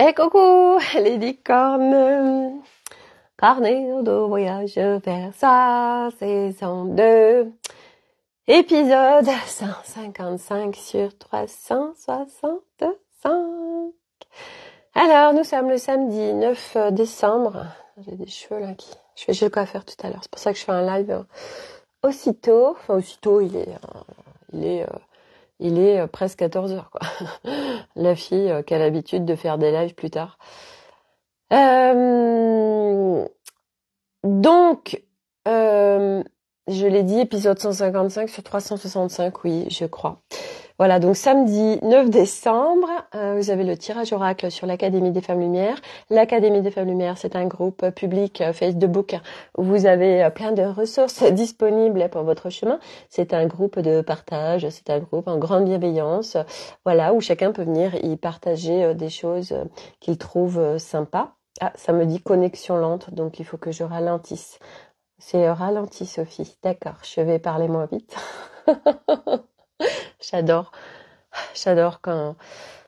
Et eh, coucou les licornes Carnet de voyage vers sa saison 2 Épisode 155 sur 365 Alors nous sommes le samedi 9 décembre J'ai des cheveux là qui... Je vais quoi faire tout à l'heure, c'est pour ça que je fais un live euh, aussitôt. Enfin aussitôt il est... Euh, il est euh, il est euh, presque 14 heures quoi. la fille euh, qui a l'habitude de faire des lives plus tard. Euh, donc, je l'ai dit, épisode 155 sur 365, oui, je crois. Voilà, donc samedi 9 décembre, euh, vous avez le tirage oracle sur l'Académie des Femmes Lumières. L'Académie des Femmes Lumières, c'est un groupe public euh, Facebook où vous avez euh, plein de ressources disponibles pour votre chemin. C'est un groupe de partage, c'est un groupe en grande bienveillance, voilà, où chacun peut venir y partager des choses qu'il trouve sympas. Ah, ça me dit connexion lente, donc il faut que je ralentisse. C'est ralenti, Sophie. D'accord, je vais parler moins vite. J'adore. J'adore quand,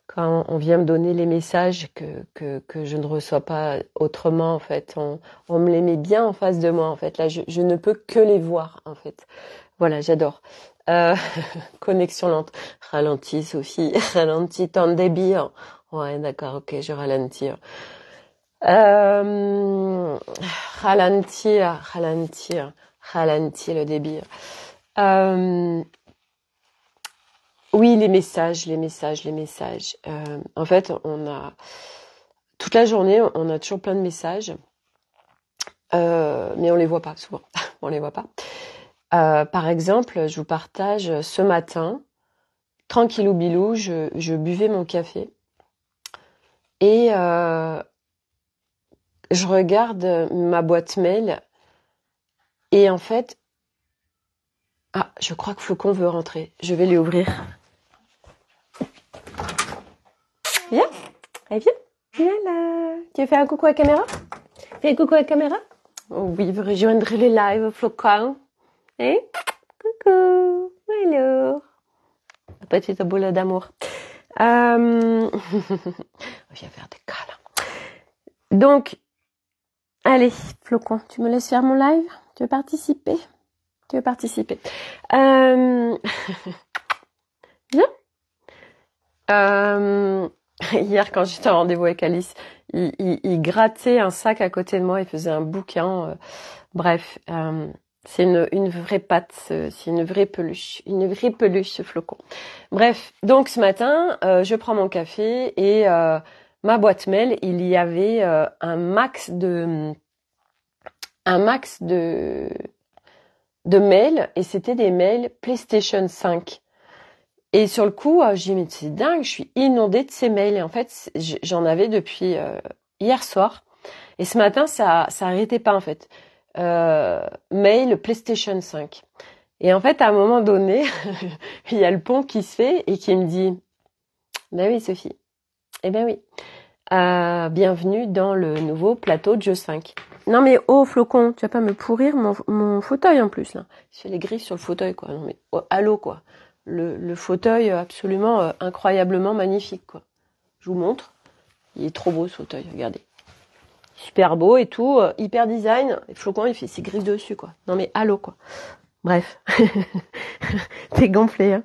quand on vient me donner les messages que, que, je ne reçois pas autrement en fait. On, me les met bien en face de moi en fait. Là, je, ne peux que les voir en fait. Voilà, j'adore. Euh, connexion lente. Ralentis Sophie, ralentis ton débit. Ouais, d'accord, ok, je ralentis. Euh, ralentir, ralentir, le débit. Euh, oui, les messages, les messages, les messages. Euh, en fait, on a toute la journée, on a toujours plein de messages, euh, mais on les voit pas souvent. on les voit pas. Euh, par exemple, je vous partage ce matin, tranquille ou bilou, je, buvais mon café et je regarde ma boîte mail et en fait, ah, je crois que Flocon veut rentrer. Je vais lui ouvrir. Viens, viens. Viens là. Tu veux faire un coucou à la caméra Fais un coucou à la caméra oh, Oui, vous rejoindrez les lives Flocon hein? Eh, Coucou. Allô. La petite boule d'amour. Euh... on faire des câlins. Donc, allez, flocon, tu me laisses faire mon live Tu veux participer Tu veux participer euh... Viens. Euh, Hier, quand j'étais en rendez-vous avec Alice, il, grattait un sac à côté de moi, il faisait un bouquin. Euh, bref, euh, c'est une, vraie patte, c'est une vraie peluche, une vraie peluche ce flocon. Bref, donc ce matin, euh, je prends mon café et ma boîte mail, il y avait un max de un max de de mails et c'était des mails PlayStation 5. Et sur le coup, euh, j'ai dit, mais c'est dingue, je suis inondée de ces mails. Et en fait, j'en avais depuis euh, hier soir. Et ce matin, ça, ça arrêtait pas, en fait. Euh, mail PlayStation 5. Et en fait, à un moment donné, il y a le pont qui se fait et qui me dit, ben oui, Sophie. Eh ben oui. Euh, bienvenue dans le nouveau plateau de jeu 5. Non mais oh flocon, tu vas pas me pourrir mon, mon fauteuil en plus là. Je fais les griffes sur le fauteuil quoi. Non mais oh, allô quoi le, fauteuil absolument euh, incroyablement magnifique. Quoi. Je vous montre. Il est trop beau ce fauteuil, regardez. Super beau et tout, euh, hyper design. Et Flocon, il fait ses griffes dessus, quoi. Non mais allô, quoi. Bref. T'es gonflé, hein.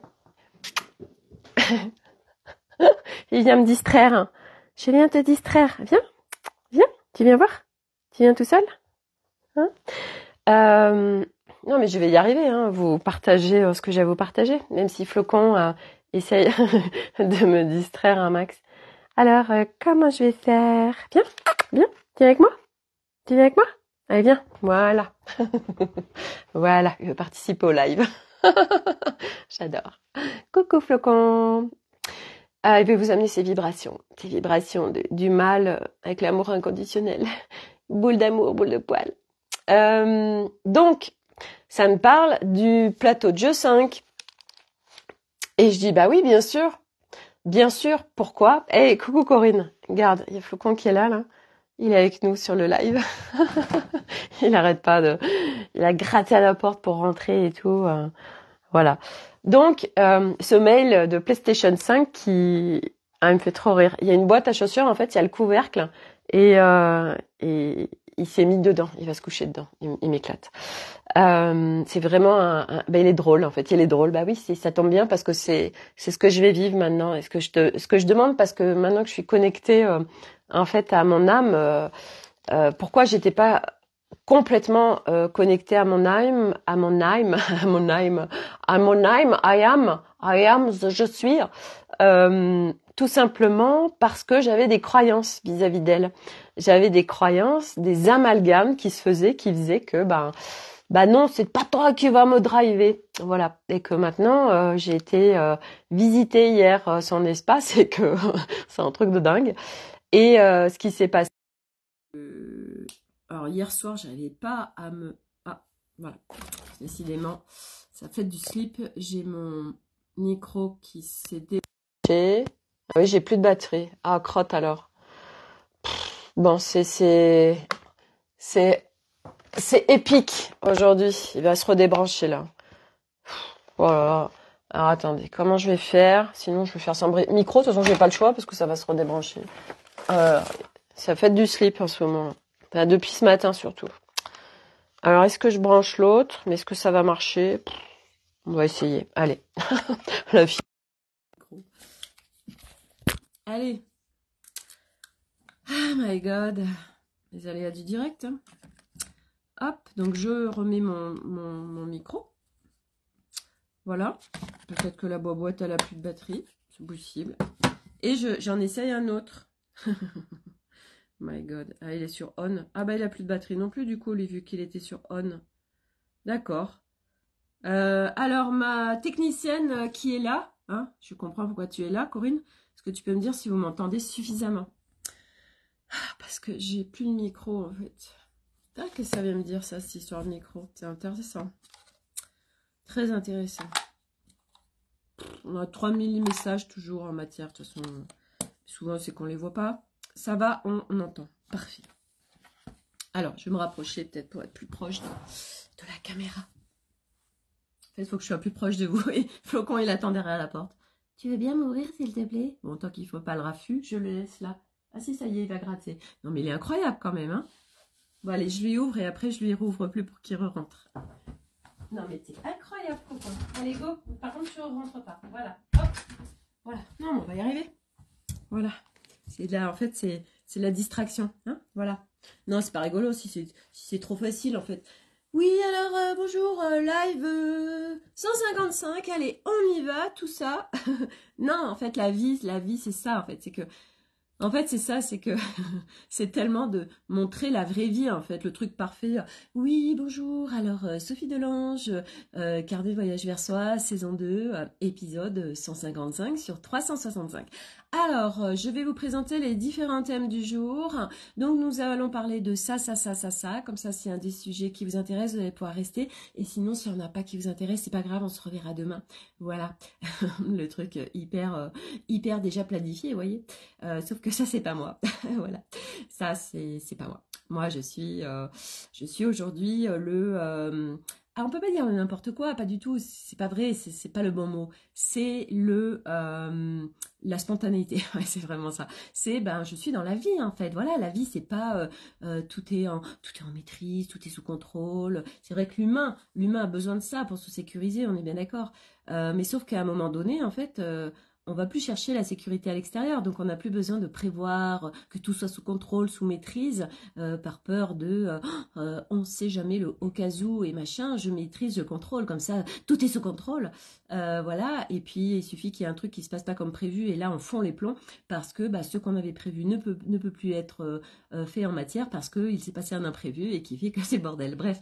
il vient me distraire. Hein. Je viens te distraire. Viens, viens. Tu viens voir Tu viens tout seul hein? euh, non, mais je vais y arriver. Hein, vous partagez euh, ce que j'ai à vous partager, même si Flocon euh, essaye de me distraire un max. Alors, euh, comment je vais faire Bien, bien. viens avec moi Tu viens avec moi Allez, viens. Voilà. voilà, je participe au live. J'adore. Coucou Flocon. il veut vous amener ces vibrations, ces vibrations du mal avec l'amour inconditionnel. Boule d'amour, boule de poil. donc, ça me parle du plateau de jeu 5. Et je dis, bah oui, bien sûr. Bien sûr, pourquoi Eh, coucou Corinne, regarde, il y a Flocon qui est là, là. Il est avec nous sur le live. il n'arrête pas de... Il a gratté à la porte pour rentrer et tout. Euh, voilà. Donc, euh, ce mail de PlayStation 5 qui... Ah, me fait trop rire. Il y a une boîte à chaussures, en fait, il y a le couvercle. Et, euh, et, il s'est mis dedans, il va se coucher dedans, il, m'éclate. Euh, c'est vraiment un, ben il est drôle en fait, il est drôle. Bah oui, ça tombe bien parce que c'est c'est ce que je vais vivre maintenant, et ce que je ce que je demande parce que maintenant que je suis connectée euh, en fait à mon âme, euh, euh pourquoi j'étais pas complètement connectée à mon âme, à mon âme, à mon âme, à mon âme, I am, I am, je suis. Euh, tout simplement parce que j'avais des croyances vis-à-vis d'elle. J'avais des croyances, des amalgames qui se faisaient, qui faisaient que ben bah non, c'est pas toi qui va me driver, voilà. Et que maintenant euh, j'ai été euh, visité hier son espace et que c'est un truc de dingue. Et ce qui s'est passé. alors hier soir, j'avais pas à me ah voilà décidément ça fait du slip. J'ai mon micro qui s'est dé... Ah oui, j'ai plus de batterie. Ah, crotte alors. bon, c'est... C'est... C'est... épique aujourd'hui. Il va se redébrancher là. voilà. Alors attendez, comment je vais faire Sinon je vais faire sans Micro, de toute façon je n'ai pas le choix parce que ça va se redébrancher. ça fait du slip en ce moment. depuis ce matin surtout. Alors est-ce que je branche l'autre Mais est-ce que ça va marcher On va essayer. Allez. La fille. Allez. Ah my god. Les aléas du direct. Hein. Hop, donc je remets mon, micro. Voilà. Peut-être que la boîte, elle a plus de batterie. C'est possible. Et j'en essaye un autre. my god. Ah, il est sur on. Ah bah, il a plus de batterie non plus, du coup, vu qu'il était sur on. D'accord. Euh, alors, ma technicienne euh, qui est là, hein, je comprends pourquoi tu es là, Corinne. Est-ce que tu peux me dire si vous m'entendez suffisamment ah, Parce que j'ai plus le micro en fait. Qu'est-ce que ça vient me dire ça, cette histoire de micro C'est intéressant. Très intéressant. On a 3000 messages toujours en matière. De toute façon, souvent c'est qu'on ne les voit pas. Ça va, on, entend. Parfait. Alors, je vais me rapprocher peut-être pour être plus proche de, la caméra. En fait, il faut que je sois plus proche de vous. Et Flocon, il attend derrière la porte. Tu veux bien m'ouvrir, s'il te plaît Bon, tant qu'il faut pas le raffut, je le laisse là. Ah si, ça y est, il va gratter. Non, mais il est incroyable quand même, hein Bon, allez, je lui ouvre et après, je lui rouvre plus pour qu'il re rentre. Non, mais t'es incroyable, coco. Allez, go. Par contre, tu ne rentres pas. Voilà. Hop. Voilà. Non, mais on va y arriver. Voilà. C'est là, en fait, c'est la distraction. Hein. voilà. Non, c'est pas rigolo si c'est trop facile, en fait. Oui, alors euh, bonjour, euh, live 155, euh, allez, on y va, tout ça. non, en fait, la vie, la vie, c'est ça, en fait, c'est que en fait, c'est ça, c'est que c'est tellement de montrer la vraie vie, en fait, le truc parfait. Euh, oui, bonjour, alors euh, Sophie Delange, l'ange euh, voyage vers soi, saison 2, épisode 155 sur 365. Alors, je vais vous présenter les différents thèmes du jour. Donc, nous allons parler de ça, ça, ça, ça, ça. Comme ça, c'est un des sujets qui vous intéresse, vous allez pouvoir rester. Et sinon, s'il n'y en a pas qui vous intéresse, c'est pas grave, on se reverra demain. Voilà, le truc hyper, hyper déjà planifié, vous voyez. sauf que ça c'est pas moi. voilà, ça c'est pas moi. Moi je suis, euh, je suis aujourd'hui euh, le. Euh, ah, on peut pas dire n'importe quoi, pas du tout. C'est pas vrai, c'est pas le bon mot. C'est le la spontanéité. c'est vraiment ça. C'est ben, je suis dans la vie en fait. Voilà, la vie c'est pas tout est en tout est en maîtrise, tout est sous contrôle. C'est vrai que l'humain, l'humain a besoin de ça pour se sécuriser. On est bien d'accord. mais sauf qu'à un moment donné, en fait on va plus chercher la sécurité à l'extérieur. Donc on n'a plus besoin de prévoir que tout soit sous contrôle, sous maîtrise, euh, par peur de euh, euh, on ne sait jamais le au cas où et machin, je maîtrise je contrôle, comme ça tout est sous contrôle. voilà, et puis il suffit qu'il y ait un truc qui se passe pas comme prévu et là on fond les plombs parce que bah, ce qu'on avait prévu ne peut, ne peut plus être fait en matière parce qu'il s'est passé un imprévu et qui fait que c'est bordel. Bref,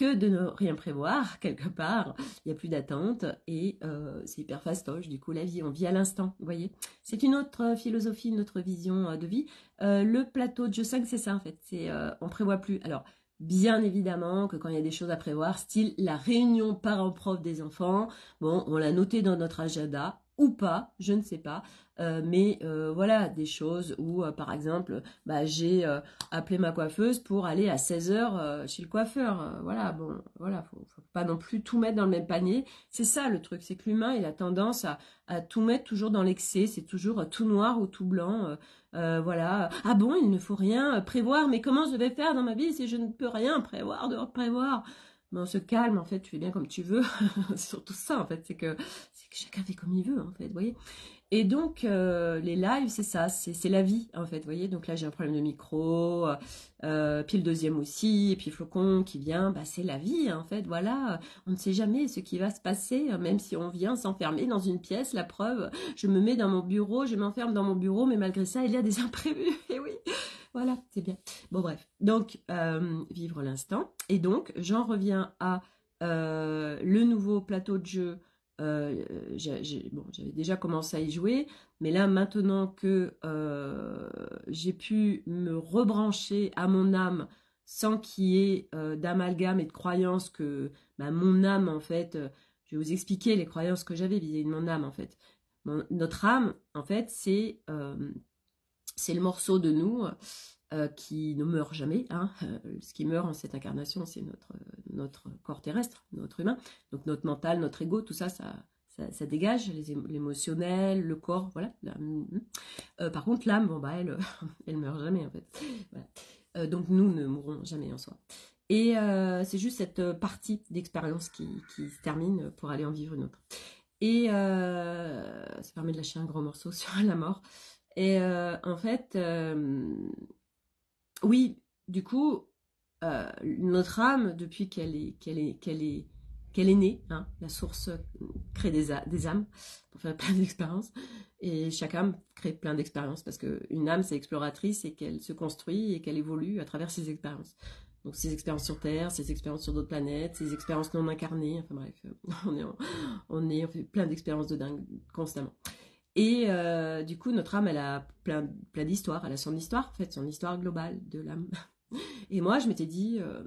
que de ne rien prévoir quelque part. Il n'y a plus d'attente et euh, c'est hyper fastoche. Du coup, la vie, on vit à l'instant, vous voyez. C'est une autre euh, philosophie, notre vision euh, de vie. le plateau de jeu 5, c'est ça en fait. C'est on prévoit plus. Alors, Bien évidemment que quand il y a des choses à prévoir, style la réunion parents-prof des enfants, bon, on l'a noté dans notre agenda, ou pas, je ne sais pas. Euh, mais euh, voilà, des choses où, euh, par exemple, bah, j'ai appelé ma coiffeuse pour aller à 16 heures chez le coiffeur. voilà, bon, voilà, faut, faut pas non plus tout mettre dans le même panier. C'est ça le truc, c'est que l'humain, il a tendance à, tout mettre toujours dans l'excès, c'est toujours tout noir ou tout blanc. voilà, ah bon, il ne faut rien prévoir, mais comment je vais faire dans ma vie si je ne peux rien prévoir, de prévoir mais on se calme en fait tu fais bien comme tu veux surtout ça en fait c'est que chacun fait comme il veut, en fait, vous voyez. Et donc, euh, les lives, c'est ça, c'est la vie, en fait, vous voyez. Donc là, j'ai un problème de micro, euh, euh, puis le deuxième aussi, et puis Flocon qui vient, bah, c'est la vie, en fait, voilà. On ne sait jamais ce qui va se passer, hein, même si on vient s'enfermer dans une pièce, la preuve, je me mets dans mon bureau, je m'enferme dans mon bureau, mais malgré ça, il y a des imprévus, et oui voilà, c'est bien. Bon, bref. Donc, vivre l'instant. Et donc, j'en reviens à le nouveau plateau de jeu euh, j'avais déjà commencé à y jouer, mais là maintenant que euh, j'ai pu me rebrancher à mon âme sans qu'il y ait euh, d'amalgame et de croyances que bah, mon âme en fait, je vais vous expliquer les croyances que j'avais vis-à-vis de mon âme en fait. notre âme en fait c'est c'est le morceau de nous euh, qui ne meurt jamais. Hein. Euh, ce qui meurt en cette incarnation, c'est notre, euh, notre corps terrestre, notre humain. Donc notre mental, notre ego, tout ça, ça, ça, ça dégage, l'émotionnel, le corps, voilà. Mm, mm. par contre, l'âme, bon, bah, elle, elle meurt jamais, en fait. donc nous ne mourrons jamais en soi. Et c'est juste cette partie d'expérience qui, qui, se termine pour aller en vivre une autre. Et ça permet de lâcher un grand morceau sur la mort. Et en fait, oui, du coup, euh, notre âme, depuis qu'elle est, qu'elle née, hein, la source euh, crée des, âmes pour faire plein d'expériences, et chaque âme crée plein d'expériences parce qu'une âme c'est exploratrice et qu'elle se construit et qu'elle évolue à travers ses expériences. Donc ses expériences sur Terre, ses expériences sur d'autres planètes, ses expériences non incarnées, enfin bref, on est, on, est, on fait plein d'expériences de dingue constamment. Et euh, du coup, notre âme, elle a plein, plein d'histoires. Elle a son histoire, en fait, son histoire globale de l'âme. Et moi, je m'étais dit, euh,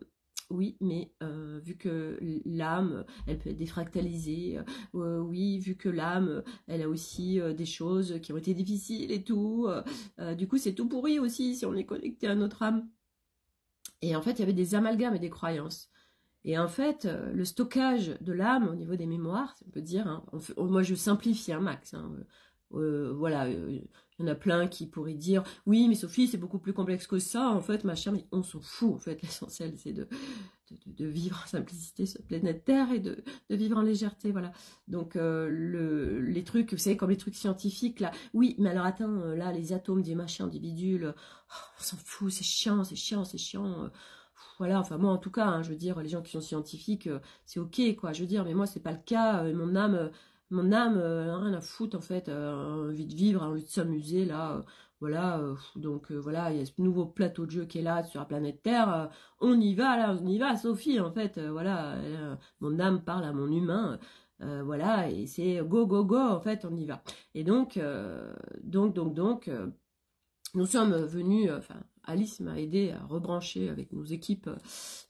oui, mais euh, vu que l'âme, elle peut être défractalisée, oui, vu que l'âme, elle a aussi des choses qui ont été difficiles et tout, du coup, c'est tout pourri aussi si on est connecté à notre âme. Et en fait, il y avait des amalgames et des croyances. Et en fait, le stockage de l'âme au niveau des mémoires, on peut dire, hein, moi je simplifie un hein, max, hein, euh, voilà, euh, il y en a plein qui pourraient dire oui, mais Sophie, c'est beaucoup plus complexe que ça, en fait, machin, mais on s'en fout, en fait, l'essentiel, c'est de, de, vivre en simplicité sur la planète Terre et de, de vivre en légèreté, voilà. Donc, euh, les trucs, vous savez, comme les trucs scientifiques, là, oui, mais alors attends, là, les atomes des machins, individus oh, on s'en fout, c'est chiant, c'est chiant, c'est chiant voilà, enfin moi en tout cas, hein, je veux dire, les gens qui sont scientifiques, c'est ok, quoi, je veux dire, mais moi c'est pas le cas, mon âme, mon âme, euh, rien à foutre en fait, euh, envie de vivre, envie de s'amuser là, euh, voilà, donc voilà, il y a ce nouveau plateau de jeu qui est là sur la planète Terre, on y va là, on y va, Sophie en fait, voilà, mon âme parle à mon humain, voilà, et c'est go, go, go, en fait, on y va. Et donc, donc, donc, donc, nous sommes venus, enfin, Alice m'a aidé à rebrancher avec nos équipes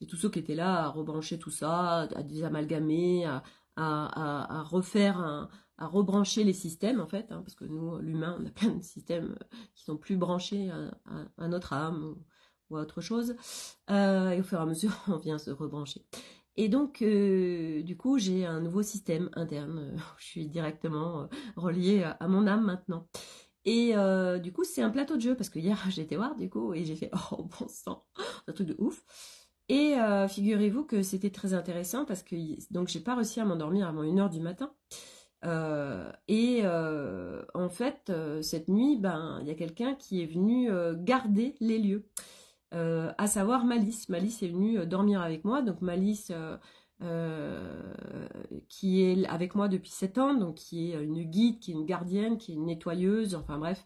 et tous ceux qui étaient là, à rebrancher tout ça, à désamalgamer, à, à, refaire, à rebrancher les systèmes en fait, hein, parce que nous, l'humain, on a plein de systèmes euh, qui sont plus branchés à, notre âme ou, à autre chose, euh, et au fur et à mesure, on vient se rebrancher. Et donc, euh, du coup, j'ai un nouveau système interne. Je suis directement reliée à mon âme maintenant. Et du coup, c'est un plateau de jeu parce que hier, j'étais voir du coup et j'ai fait oh bon sang, un truc de ouf. Et euh, figurez-vous que c'était très intéressant parce que donc j'ai pas réussi à m'endormir avant une heure du matin. Euh, et euh, en fait, cette nuit, ben il y a quelqu'un qui est venu garder les lieux, à savoir Malice. Malice est venue dormir avec moi, donc Malice qui est avec moi depuis 7 ans, donc qui est une guide, qui est une gardienne, qui est une nettoyeuse, enfin bref,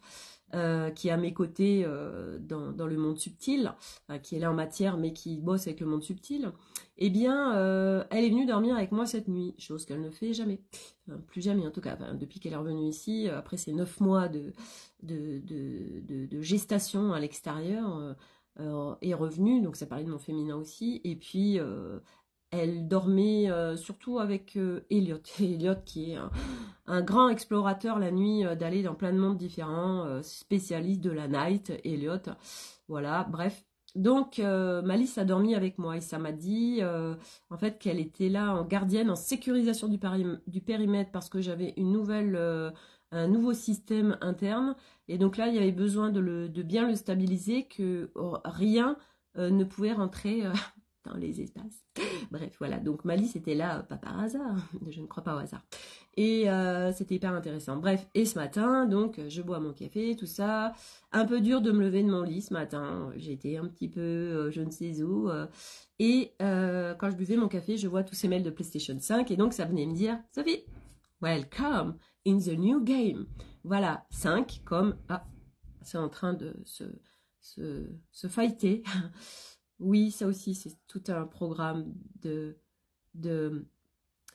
euh, qui est à mes côtés euh, dans, le monde subtil, euh, qui est là en matière mais qui bosse avec le monde subtil, eh bien, elle est venue dormir avec moi cette nuit, chose qu'elle ne fait jamais. plus jamais en tout cas, depuis qu'elle est revenue ici, après ces neuf mois de, de, de gestation à l'extérieur. est revenue, donc ça parlait de mon féminin aussi, et puis elle dormait euh, surtout avec euh, Elliot. Elliot qui est un, grand explorateur la nuit, euh, d'aller dans plein de mondes différents, spécialiste de la night, Elliot. Voilà, bref. Donc, Malice a dormi avec moi et ça m'a dit, en fait, qu'elle était là en gardienne, en sécurisation du, périmètre parce que j'avais une nouvelle un nouveau système interne. Et donc là, il y avait besoin de, bien le stabiliser, que oh, rien ne pouvait rentrer les espaces. Bref, voilà. Donc ma Mali, c'était là, euh, pas par hasard. Je ne crois pas au hasard. Et euh, c'était hyper intéressant. Bref, et ce matin, donc, euh, je bois mon café, tout ça. Un peu dur de me lever de mon lit ce matin. J'étais un petit peu, je ne sais où. et quand je buvais mon café, je vois tous ces mails de PlayStation 5. Et donc, ça venait me dire, Sophie, welcome in the new game. Voilà, 5 comme... Ah, c'est en train de se, se, se fighter. Oui, ça aussi, c'est tout un programme de, de,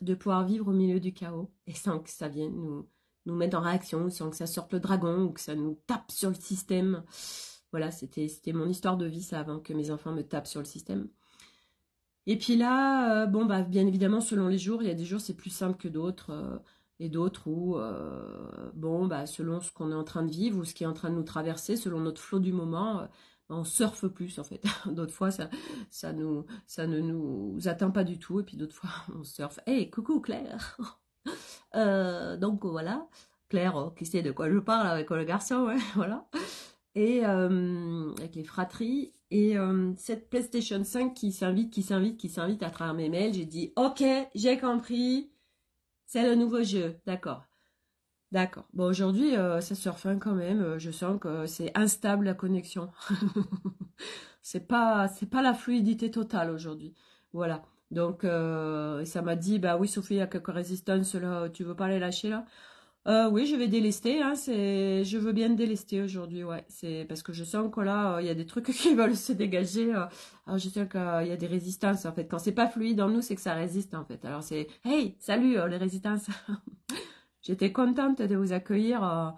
de pouvoir vivre au milieu du chaos et sans que ça vienne nous, nous mettre en réaction, sans que ça sorte le dragon ou que ça nous tape sur le système. Voilà, c'était mon histoire de vie, ça, avant que mes enfants me tapent sur le système. Et puis là, euh, bon, bah, bien évidemment, selon les jours, il y a des jours, c'est plus simple que d'autres. Euh, et d'autres où, euh, bon, bah, selon ce qu'on est en train de vivre ou ce qui est en train de nous traverser, selon notre flot du moment, on surfe plus en fait. d'autres fois, ça, ça, nous, ça ne nous atteint pas du tout, et puis d'autres fois, on surfe. Hé, coucou Claire euh, Donc voilà, Claire euh, qui sait de quoi je parle avec le garçon, ouais, hein, voilà. Et euh, avec les fratries. Et cette PlayStation 5 qui s'invite, qui s'invite, qui s'invite à travers mes mails, j'ai dit Ok, j'ai compris, c'est le nouveau jeu, d'accord. D'accord. Bon, aujourd'hui, euh, ça se refait quand même. Euh, je sens que c'est instable la connexion. c'est pas, c'est pas la fluidité totale aujourd'hui. Voilà. Donc, euh, ça m'a dit, bah oui, Sophie, il y a quelques résistances là. Tu veux pas les lâcher là Oui, je vais délester. Hein, c'est, je veux bien délester aujourd'hui. Ouais. C'est parce que je sens que là, il y a des trucs qui veulent se dégager. Alors, je sens qu'il y a des résistances en fait. Quand c'est pas fluide en nous, c'est que ça résiste en fait. Alors c'est, hey, salut les résistances. J'étais contente de vous accueillir. Euh,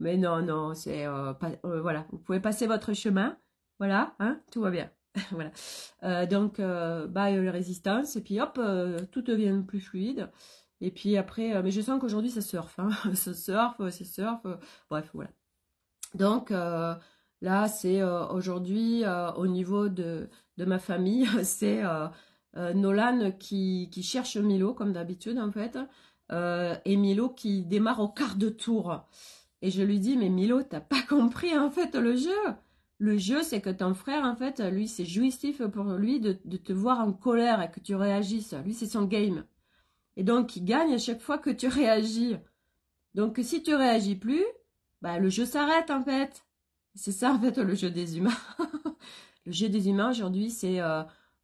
mais non, non, c'est euh, pas, euh, voilà, vous pouvez passer votre chemin. Voilà, hein, tout va bien. voilà. donc, bah, résistance, et puis hop, tout devient plus fluide. Et puis après, mais je sens qu'aujourd'hui, ça surfe. Hein, ça surfe, ça surfe. bref, voilà. Donc, là, c'est aujourd'hui, au niveau de, de ma famille, c'est Nolan qui, qui, cherche Milo, comme d'habitude, en fait. Euh, et Milo qui démarre au quart de tour. Et je lui dis, mais Milo, t'as pas compris en fait le jeu. Le jeu, c'est que ton frère, en fait, lui, c'est jouissif pour lui de, te voir en colère et que tu réagisses. Lui, c'est son game. Et donc, il gagne à chaque fois que tu réagis. Donc, si tu réagis plus, bah, le jeu s'arrête, en fait. C'est ça, en fait, le jeu des humains. le jeu des humains, aujourd'hui, c'est euh,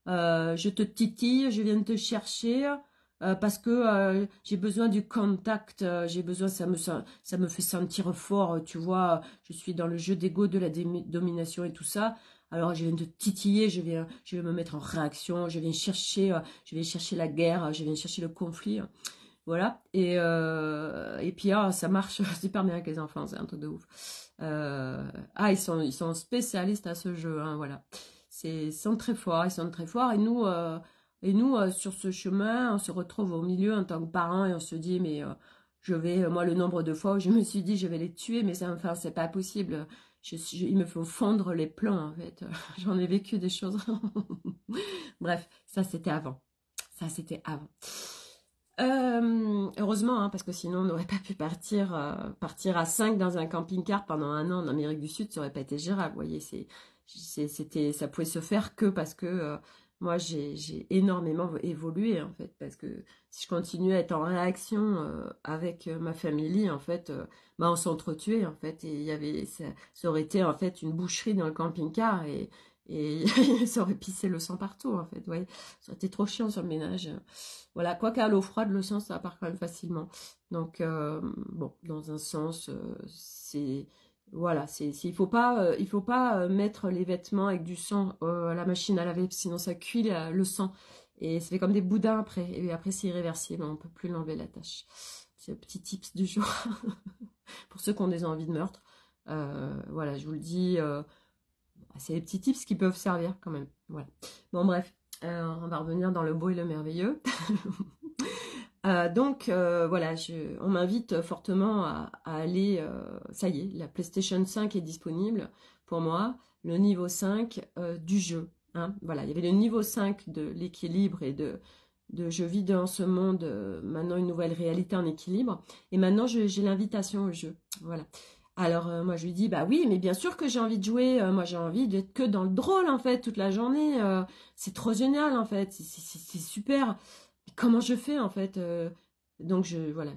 euh, je te titille, je viens te chercher, euh, parce que euh, j'ai besoin du contact, euh, j'ai besoin, ça me, ça, me fait sentir fort, tu vois, je suis dans le jeu d'ego, de la domination et tout ça, alors je viens de titiller, je viens, je vais me mettre en réaction, je viens chercher, je viens chercher la guerre, je viens chercher le conflit, hein. voilà, et, et puis ah, ça marche super bien avec les enfants, c'est un truc de ouf. ah, ils sont, ils sont spécialistes à ce jeu, hein, voilà, ils sont très forts, ils sont très forts, et nous et nous, euh, sur ce chemin, on se retrouve au milieu en tant que parents et on se dit, mais euh, je vais, euh, moi, le nombre de fois où je me suis dit, je vais les tuer, mais enfin, enfin, c'est pas possible. Je, me faut fondre les plans, en fait. J'en ai vécu des choses. Bref, ça, c'était avant. Ça, c'était avant. heureusement, hein, parce que sinon on n'aurait pas pu partir, partir à 5 dans un camping-car pendant un an en Amérique du Sud, ça aurait pas été gérable. Vous voyez, c'est, c'était, ça pouvait se faire que parce que moi, j'ai énormément évolué, en fait, parce que si je continue à être en réaction euh, avec euh, ma famille, en fait, euh, bah, on s'entretuait, en fait, et il y avait, ça, aurait été, en fait, une boucherie dans le camping-car, et, et ça aurait pissé le sang partout, en fait, voyez Ça aurait été trop chiant sur le ménage. Voilà, quoi qu'à l'eau froide, le sang, ça part quand même facilement. Donc, bon, dans un sens, c'est voilà, c'est, il faut pas, euh, faut pas euh, mettre les vêtements avec du sang euh, à la machine à laver, sinon ça cuit le sang et ça fait comme des boudins après. Et après c'est irréversible, on ne peut plus l'enlever la tâche. C'est le petit tips du jour pour ceux qui ont des envies de meurtre. voilà, je vous le dis, c'est les petits tips qui peuvent servir quand même. Voilà. Bon bref, on va revenir dans le beau et le merveilleux. Euh, donc euh, voilà, on m'invite fortement à, aller. Euh, ça y est, la PlayStation 5 est disponible pour moi, le niveau 5 du jeu. Hein. Voilà, il y avait le niveau 5 de l'équilibre et de, je vis dans ce monde maintenant une nouvelle réalité en équilibre. Et maintenant j'ai l'invitation au jeu. Voilà. Alors moi je lui dis bah oui mais bien sûr que j'ai envie de jouer, moi j'ai envie d'être que dans le drôle en fait toute la journée, c'est trop génial en fait, c'est super comment je fais en fait euh, Donc je voilà,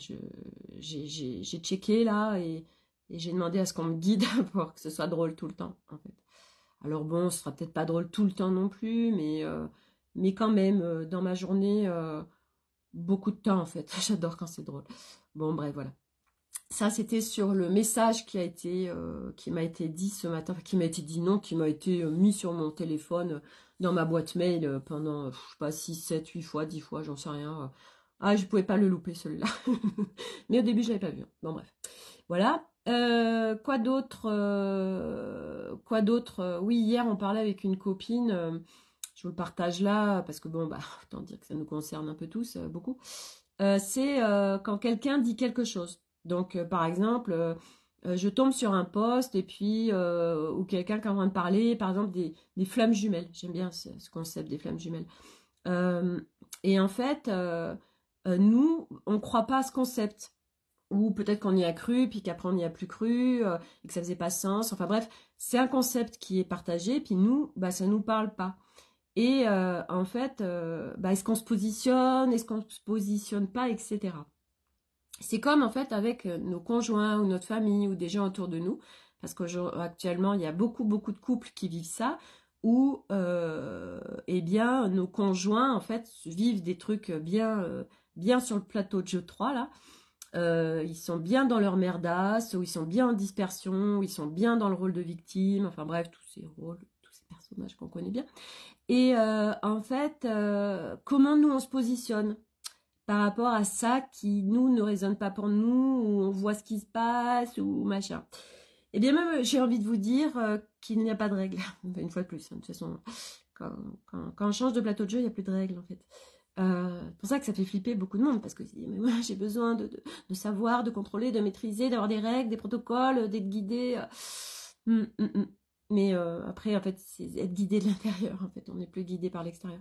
j'ai checké là et, j'ai demandé à ce qu'on me guide pour que ce soit drôle tout le temps Alors bon, ce sera peut-être pas drôle tout le temps non plus, mais, euh, mais quand même, euh, dans ma journée, beaucoup de temps en fait. J'adore quand c'est drôle. Bon, bref, voilà. Ça, c'était sur le message qui a été, qui m'a été dit ce matin, qui m'a été dit non, qui m'a été mis sur mon téléphone dans ma boîte mail euh, pendant, euh, je sais pas, 6, 7, 8 fois, 10 fois, j'en sais rien. Euh. Ah, je pouvais pas le louper celui-là. Mais au début, je l'avais pas vu. Hein. Bon, bref. Voilà. quoi d'autre Quoi d'autre Oui, hier, on parlait avec une copine. je vous le partage là, parce que bon, bah, autant dire que ça nous concerne un peu tous, beaucoup. c'est quand quelqu'un dit quelque chose. Donc, par exemple, euh, je tombe sur un poste et puis euh, ou quelqu'un qui est en train de parler, par exemple des, flammes jumelles. J'aime bien ce, concept des flammes jumelles. Euh, et en fait, nous, on ne croit pas à ce concept. Ou peut-être qu'on y a cru, puis qu'après on n'y a plus cru, et que ça faisait pas sens. Enfin bref, c'est un concept qui est partagé, puis nous, bah, ça ne nous parle pas. Et en fait, bah, est-ce qu'on se positionne, est-ce qu'on ne se positionne pas, etc. C'est comme en fait avec euh, nos conjoints ou notre famille ou des gens autour de nous, parce qu'actuellement il y a beaucoup beaucoup de couples qui vivent ça, où euh, eh bien nos conjoints en fait vivent des trucs bien, euh, bien sur le plateau de jeu 3 là. ils sont bien dans leur merdasse, ou ils sont bien en dispersion, ou ils sont bien dans le rôle de victime, enfin bref, tous ces rôles, tous ces personnages qu'on connaît bien. Et en fait, comment nous on se positionne par rapport à ça qui, nous, ne résonne pas pour nous, ou on voit ce qui se passe, ou machin. Eh bien, même, j'ai envie de vous dire euh, qu'il n'y a pas de règles. une fois de plus, hein, de toute façon, quand, on change de plateau de jeu, il n'y a plus de règles, en fait. Euh, c'est pour ça que ça fait flipper beaucoup de monde, parce que moi, j'ai besoin de, savoir, de contrôler, de maîtriser, d'avoir des règles, des protocoles, d'être guidé. Euh. Hum, hum, hum. Mais après, en fait, c'est être guidé de l'intérieur, en fait. On n'est plus guidé par l'extérieur.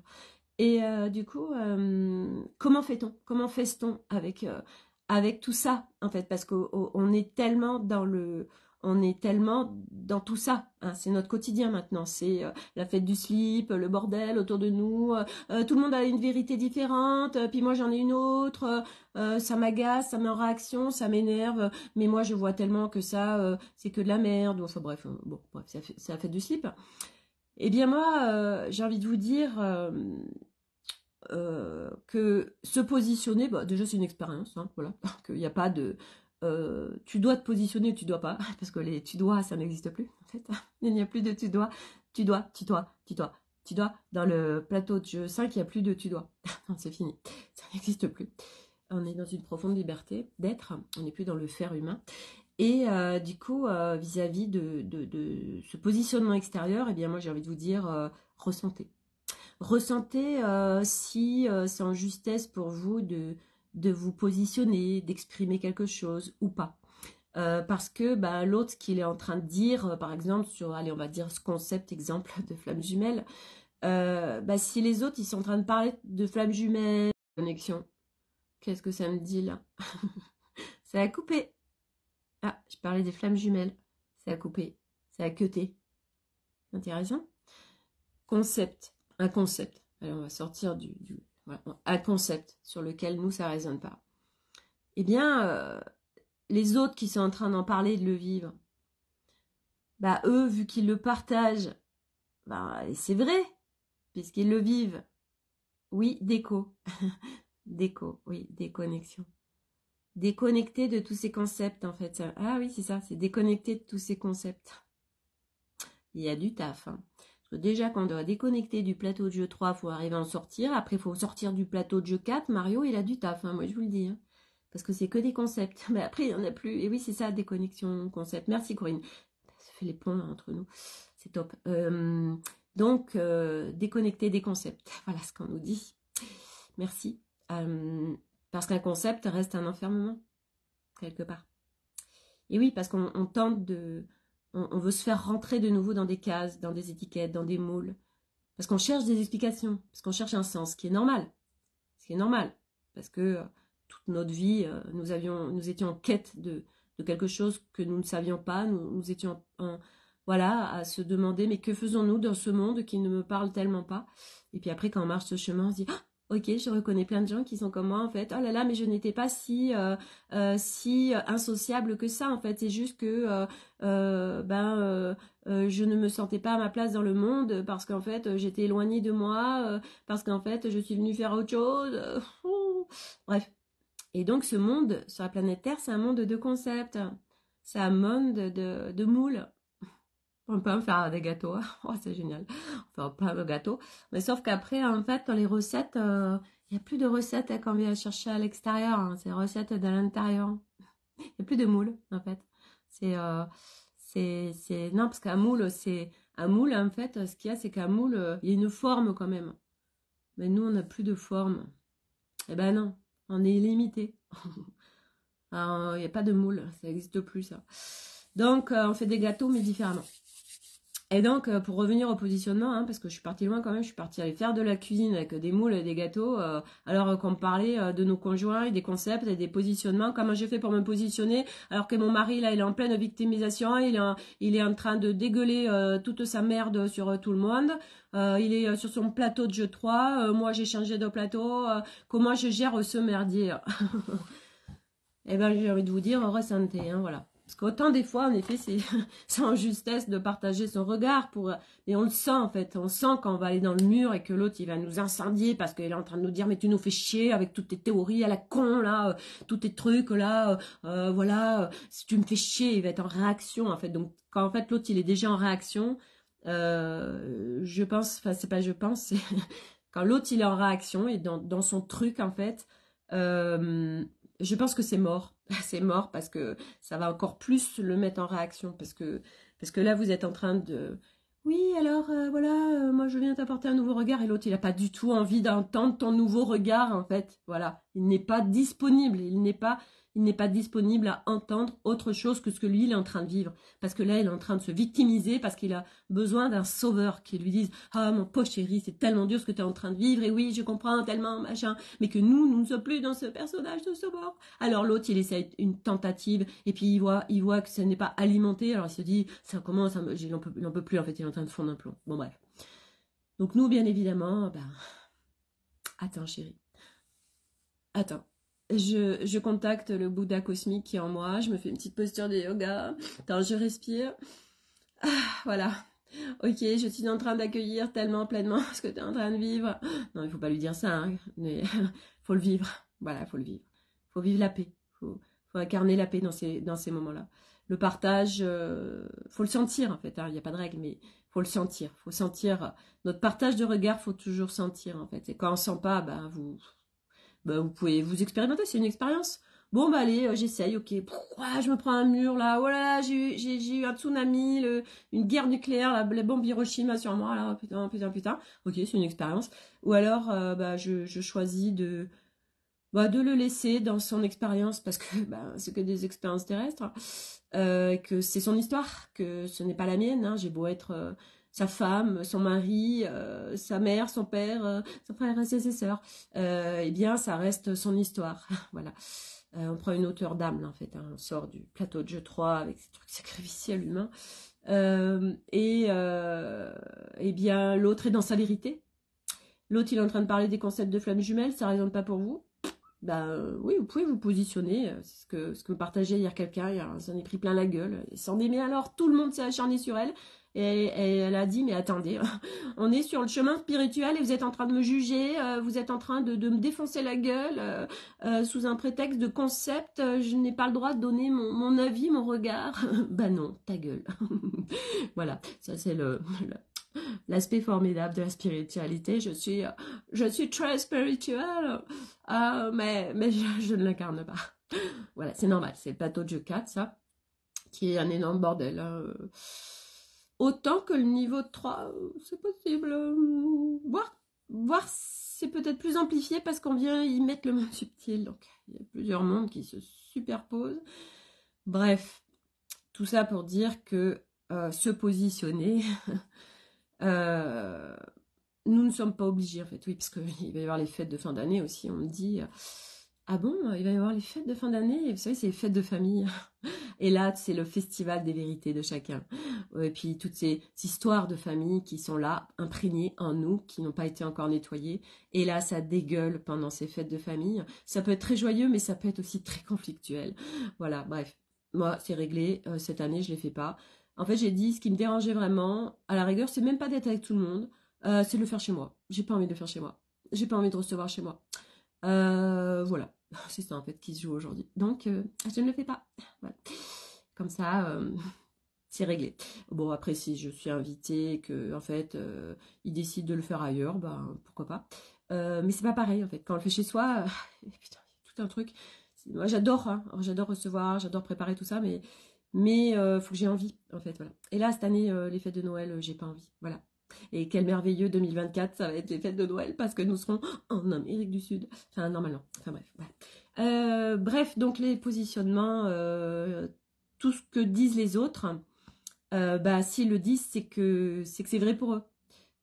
Et euh, du coup, euh, comment fait-on Comment fait-on avec, euh, avec tout ça, en fait Parce qu'on est tellement dans le... On est tellement dans tout ça, hein. c'est notre quotidien maintenant, c'est la fête du slip, le bordel autour de nous, tout le monde a une vérité différente, puis moi j'en ai une autre, ça m'agace, ça me réaction, ça m'énerve, mais moi je vois tellement que ça, c'est que de la merde, enfin bref, bon, bref, c'est la fête du slip. Eh bien moi, j'ai envie de vous dire euh, que se positionner, bah, déjà c'est une expérience, hein, voilà, qu'il n'y a pas de euh, tu dois te positionner, tu dois pas, parce que les tu dois ça n'existe plus en fait, il n'y a plus de tu dois, tu dois, tu dois, tu dois, tu dois. Dans le plateau de jeu 5, il n'y a plus de tu dois, c'est fini, ça n'existe plus. On est dans une profonde liberté d'être, on n'est plus dans le faire humain. Et euh, du coup, vis-à-vis de, ce positionnement extérieur, et eh bien moi j'ai envie de vous dire, ressentez Ressentez euh, si euh, c'est en justesse pour vous de, de vous positionner, d'exprimer quelque chose ou pas. Euh, parce que bah, l'autre qu'il est en train de dire, par exemple, sur, allez, on va dire ce concept, exemple de flamme jumelle, bah, si les autres, ils sont en train de parler de flamme jumelle, connexion, qu'est-ce que ça me dit là Ça a coupé. Ah, je parlais des flammes jumelles. Ça a coupé. Ça a queuté. Intéressant. Concept un concept. on va sortir du, un concept sur lequel nous ça résonne pas. Eh bien, euh, les autres qui sont en train d'en parler, de le vivre, bah eux, vu qu'ils le partagent, bah c'est vrai, puisqu'ils le vivent. Oui, déco, déco, oui, déconnexion. Déconnecté de tous ces concepts, en fait. Ah oui, c'est ça, c'est déconnecté de tous ces concepts. Il y a du taf. Hein. Déjà, quand on doit déconnecter du plateau de jeu 3, il faut arriver à en sortir. Après, il faut sortir du plateau de jeu 4. Mario, il a du taf, hein, moi je vous le dis. Hein. parce que c'est que des concepts. Mais après, il n'y en a plus. Et oui, c'est ça, déconnexion, concept. Merci Corinne. Ça fait les ponts entre nous. C'est top. Euh, donc, euh, déconnecter des concepts. Voilà ce qu'on nous dit. Merci. Euh, parce qu'un concept reste un enfermement, quelque part. Et oui, parce qu'on tente de on, veut se faire rentrer de nouveau dans des cases, dans des étiquettes, dans des moules. Parce qu'on cherche des explications, parce qu'on cherche un sens, ce qui est normal. Ce qui est normal. Parce que euh, toute notre vie, euh, nous, étions en quête de, quelque chose que nous ne savions pas. Nous, étions en, voilà, à se demander mais que faisons-nous dans ce monde qui ne me parle tellement pas Et puis après, quand on marche ce chemin, on se dit ah, Ok, je reconnais plein de gens qui sont comme moi en fait. Oh là là, mais je n'étais pas si euh, euh, si insociable que ça en fait. C'est juste que euh, ben je ne me sentais pas à ma place dans le monde parce qu'en fait j'étais éloignée de moi, parce qu'en fait je suis venue faire autre chose. Bref. Et donc ce monde sur la planète Terre, c'est un monde de concepts, c'est un monde de, de moules on peut en faire des gâteaux. Oh, c'est génial. On fait plein de gâteaux. Mais sauf qu'après, en fait, dans les recettes, euh, il n'y a plus de recettes hein, qu'on vient chercher à l'extérieur. Hein. C'est recettes de l'intérieur. Il n'y a plus de moules en fait. Euh, c'est, c'est, non, parce qu'un moule, c'est, un moule, en fait, ce qu'il y a, c'est qu'un moule, euh, il y a une forme quand même. Mais nous, on n'a plus de forme. Eh ben non, on est limité. Il n'y a pas de moule, ça n'existe plus, ça. Donc, on fait des gâteaux, mais différemment. Et donc, euh, pour revenir au positionnement, hein, parce que je suis partie loin quand même, je suis partie aller faire de la cuisine avec des moules et des gâteaux, euh, alors euh, qu'on parlait de nos conjoints et des concepts et des positionnements. Comment j'ai fait pour me positionner alors que mon mari, là, il est en pleine victimisation, il est en, il est en train de dégueuler toute sa merde sur tout le monde. il est sur son plateau de jeu 3, moi j'ai changé de plateau, comment je gère ce merdier Eh ben j'ai envie de vous dire, ressentez, hein, voilà. Autant des fois, en effet, c'est sans justesse de partager son regard. pour, Mais on le sent, en fait. On sent quand on va aller dans le mur et que l'autre, il va nous incendier parce qu'il est en train de nous dire « Mais tu nous fais chier avec toutes tes théories à la con, là, euh, tous tes trucs, là, euh, euh, voilà. si tu me fais chier, il va être en réaction, en fait. » Donc, quand, en fait, l'autre, il est déjà en réaction, je pense... Enfin, c'est pas je pense, c'est... quand l'autre, il est en réaction et dans, dans son truc, en fait je pense que c'est mort. C'est mort parce que ça va encore plus le mettre en réaction. Parce que, parce que là, vous êtes en train de... Oui, alors euh, voilà, euh, moi je viens t'apporter un nouveau regard. Et l'autre, il n'a pas du tout envie d'entendre ton nouveau regard, en fait. Voilà, il n'est pas disponible. Il n'est pas il n'est pas disponible à entendre autre chose que ce que lui, il est en train de vivre. Parce que là, il est en train de se victimiser, parce qu'il a besoin d'un sauveur qui lui dise « Ah, mon pauvre chéri, c'est tellement dur ce que tu es en train de vivre, et oui, je comprends tellement, machin. » Mais que nous, nous ne sommes plus dans ce personnage de sauveur. Alors l'autre, il essaie une tentative, et puis il voit, il voit que ça n'est pas alimenté, alors il se dit « Ça commence, ça il n'en peut, plus, en fait, il est en train de fondre un plomb. » Bon, bref. Donc nous, bien évidemment, ben... Attends, chéri. Attends, je, je, contacte le Bouddha cosmique qui est en moi, je me fais une petite posture de yoga, attends, je respire. Ah, voilà. Ok, je suis en train d'accueillir tellement pleinement ce que tu es en train de vivre. Non, il faut pas lui dire ça, hein, mais faut le vivre. Voilà, faut le vivre. Faut vivre la paix. Faut, faut incarner la paix dans ces, dans ces moments-là. Le partage, il euh, faut le sentir en fait. Hein. Il n'y a pas de règle, mais faut le sentir. Faut sentir euh, notre partage de regard, faut toujours sentir en fait. Et quand on sent pas, ben vous bah, vous pouvez vous expérimenter, c'est une expérience. Bon, bah allez, euh, j'essaye, ok. Pourquoi je me prends un mur là voilà oh là j'ai eu un tsunami, une guerre nucléaire, la, bombe Hiroshima sur moi, là, putain, putain, putain. Ok, c'est une expérience. Ou alors, euh, bah, je, je, choisis de, bah, de le laisser dans son expérience parce que bah, c'est que des expériences terrestres, euh, que c'est son histoire, que ce n'est pas la mienne. Hein. j'ai beau être sa femme, son mari, euh, sa mère, son père, euh, son frère et ses sœurs, euh, eh bien, ça reste son histoire. voilà. on prend une hauteur d'âme, en fait. Hein. On sort du plateau de jeu 3 avec ces trucs sacrificiels humains. et eh bien, l'autre est dans sa vérité. L'autre, il est en train de parler des concepts de flammes jumelles. Ça ne résonne pas pour vous ben oui, vous pouvez vous positionner. C'est ce que, me partageait hier quelqu'un, il s'en est pris plein la gueule. Il s'en est mis alors, tout le monde s'est acharné sur elle. Et elle, a dit, mais attendez, on est sur le chemin spirituel et vous êtes en train de me juger, euh, vous êtes en train de, me défoncer la gueule euh, euh, sous un prétexte de concept, je n'ai pas le droit de donner mon, mon avis, mon regard. bah ben non, ta gueule. voilà, ça c'est le, l'aspect formidable de la spiritualité. Je suis, je suis très spirituelle, mais, mais je, ne l'incarne pas. Voilà, c'est normal, c'est le bateau de 4, ça, qui est un énorme bordel. Hein autant que le niveau 3, euh, c'est possible. Voir, euh, voir c'est peut-être plus amplifié parce qu'on vient y mettre le même subtil. Donc, il y a plusieurs mondes qui se superposent. Bref, tout ça pour dire que euh, se positionner, nous ne sommes pas obligés en fait. Oui, parce qu'il va y avoir les fêtes de fin d'année aussi. On me dit, ah bon, il va y avoir les fêtes de fin d'année. Vous savez, c'est les fêtes de famille. Et là, c'est le festival des vérités de chacun. Euh, et puis toutes ces histoires de famille qui sont là, imprégnées en nous, qui n'ont pas été encore nettoyées. Et là, ça dégueule pendant ces fêtes de famille. Ça peut être très joyeux, mais ça peut être aussi très conflictuel. Voilà, bref. Moi, c'est réglé. Euh, cette année, je ne les fais pas. En fait, j'ai dit ce qui me dérangeait vraiment, à la rigueur, c'est même pas d'être avec tout le monde, euh, c'est de le faire chez moi. J'ai pas envie de le faire chez moi. J'ai pas envie de recevoir chez moi. voilà. Ah, c'est ça en fait qui se joue aujourd'hui. Donc, euh, ah, je ne le fais pas. Comme ça, euh, c'est réglé. Bon, après, si je suis invitée et que, en fait, euh, il décide de le faire ailleurs, ben pourquoi pas. mais c'est pas pareil en fait. Quand on le fait chez soi, putain, tout un truc. Moi, j'adore, hein. j'adore recevoir, j'adore préparer tout ça, mais mais faut que j'ai envie en fait. Voilà. Et là, cette année, les fêtes de Noël, j'ai pas envie. Voilà. Et quel merveilleux 2024, ça va être les fêtes de Noël parce que nous serons en Amérique du Sud. Enfin, normalement. Enfin, bref. Euh, bref, donc les positionnements, euh, tout ce que disent les autres, euh, bah, s'ils le disent, c'est que c'est que c'est vrai pour eux.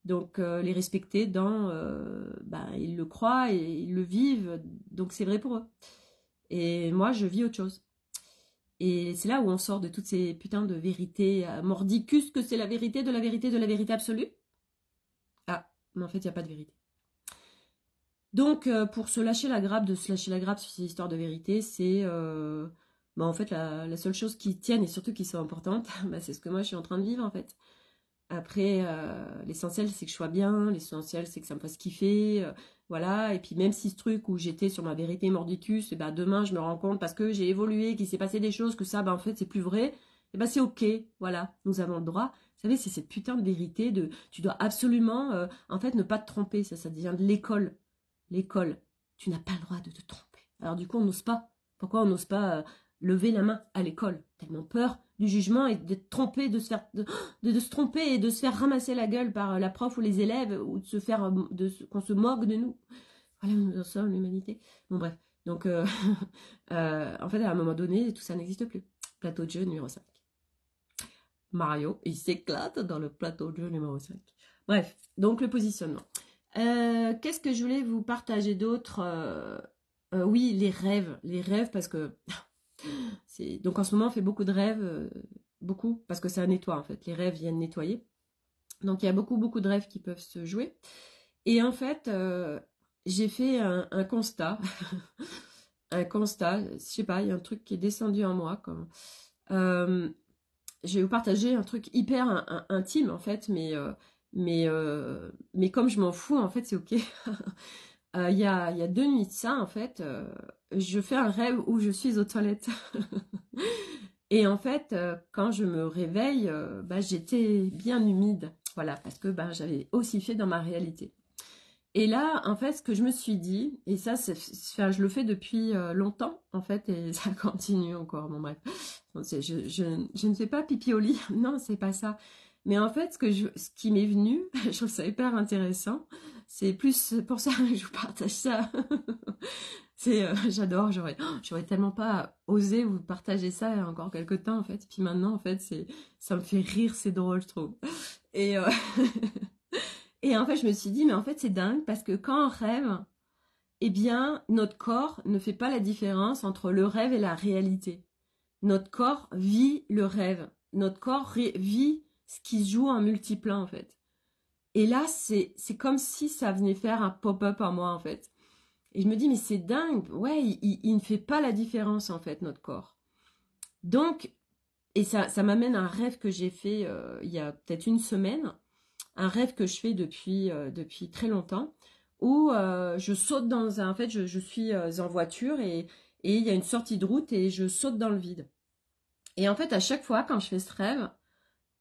Donc les respecter dans, bah, ils le croient et ils le vivent, donc c'est vrai pour eux. Et moi, je vis autre chose. Et c'est là où on sort de toutes ces putains de vérités euh, mordicus que c'est la vérité de la vérité de la vérité absolue. Ah, mais en fait, il n'y a pas de vérité. Donc, euh, pour se lâcher la grappe, de se lâcher la grappe sur ces histoires de vérité, c'est euh, bah, en fait la, seule chose qui tienne et surtout qui soit importante, bah, c'est ce que moi je suis en train de vivre en fait. Après, l'essentiel c'est que je sois bien, l'essentiel c'est que ça me fasse kiffer, voilà, et puis même si ce truc où j'étais sur ma vérité mordicus, et eh ben demain je me rends compte parce que j'ai évolué, qu'il s'est passé des choses, que ça, ben en fait c'est plus vrai, et eh ben c'est ok, voilà, nous avons le droit. Vous savez, c'est cette putain de vérité de tu dois absolument, euh, en fait, ne pas te tromper, ça, ça devient de l'école. L'école, tu n'as pas le droit de te tromper. Alors du coup, on n'ose pas. Pourquoi on n'ose pas euh, lever la main à l'école, tellement peur du jugement et d'être trompé, de se de, se tromper et de se faire ramasser la gueule par euh, la prof ou les élèves ou de se faire, euh, de, qu'on se moque de nous. Voilà nous en sommes, l'humanité. Bon bref, donc euh, en fait à un moment donné, tout ça n'existe plus. Plateau de jeu numéro 5. Mario, il s'éclate dans le plateau de jeu numéro 5. Bref, donc le positionnement. Qu'est-ce que je voulais vous partager d'autre Oui, les rêves. Les rêves parce que donc en ce moment, on fait beaucoup de rêves, euh, beaucoup, parce que ça nettoie en fait. Les rêves viennent nettoyer. Donc il y a beaucoup, beaucoup de rêves qui peuvent se jouer. Et en fait, euh, j'ai fait un, constat. un constat, je sais pas, il y a un truc qui est descendu en moi. Comme, euh, je vais vous partager un truc hyper intime en fait, mais, euh, mais, mais comme je m'en fous, en fait, c'est ok. Euh, il y, a, deux nuits de ça, en fait, euh, je fais un rêve où je suis aux toilettes. et en fait, euh, quand je me réveille, bah, j'étais bien humide. Voilà, parce que ben j'avais aussi fait dans ma réalité. Et là, en fait, ce que je me suis dit, et ça, je le fais depuis longtemps, en fait, et ça continue encore. Bon, bref, je, je, je ne fais pas pipi au lit. Non, c'est pas ça. Mais en fait, ce, que je, ce qui m'est venu, je trouve ça hyper intéressant. C'est plus pour ça que je vous partage ça. c'est, euh, j'adore, j'aurais, oh, j'aurais tellement pas osé vous partager ça encore quelques temps en fait. Puis maintenant, en fait, c'est, ça me fait rire, c'est drôle, je trouve. Et, euh, et en fait, je me suis dit, mais en fait, c'est dingue parce que quand on rêve, eh bien, notre corps ne fait pas la différence entre le rêve et la réalité. Notre corps vit le rêve. Notre corps vit ce qui joue en multiplan, en fait. Et là, c'est comme si ça venait faire un pop-up en moi, en fait. Et je me dis, mais c'est dingue, ouais, il, ne fait pas la différence, en fait, notre corps. Donc, et ça, ça m'amène à un rêve que j'ai fait euh, il y a peut-être une semaine, un rêve que je fais depuis, euh, depuis très longtemps, où euh, je saute dans un... En fait, je, je suis en voiture et, et il y a une sortie de route et je saute dans le vide. Et en fait, à chaque fois, quand je fais ce rêve,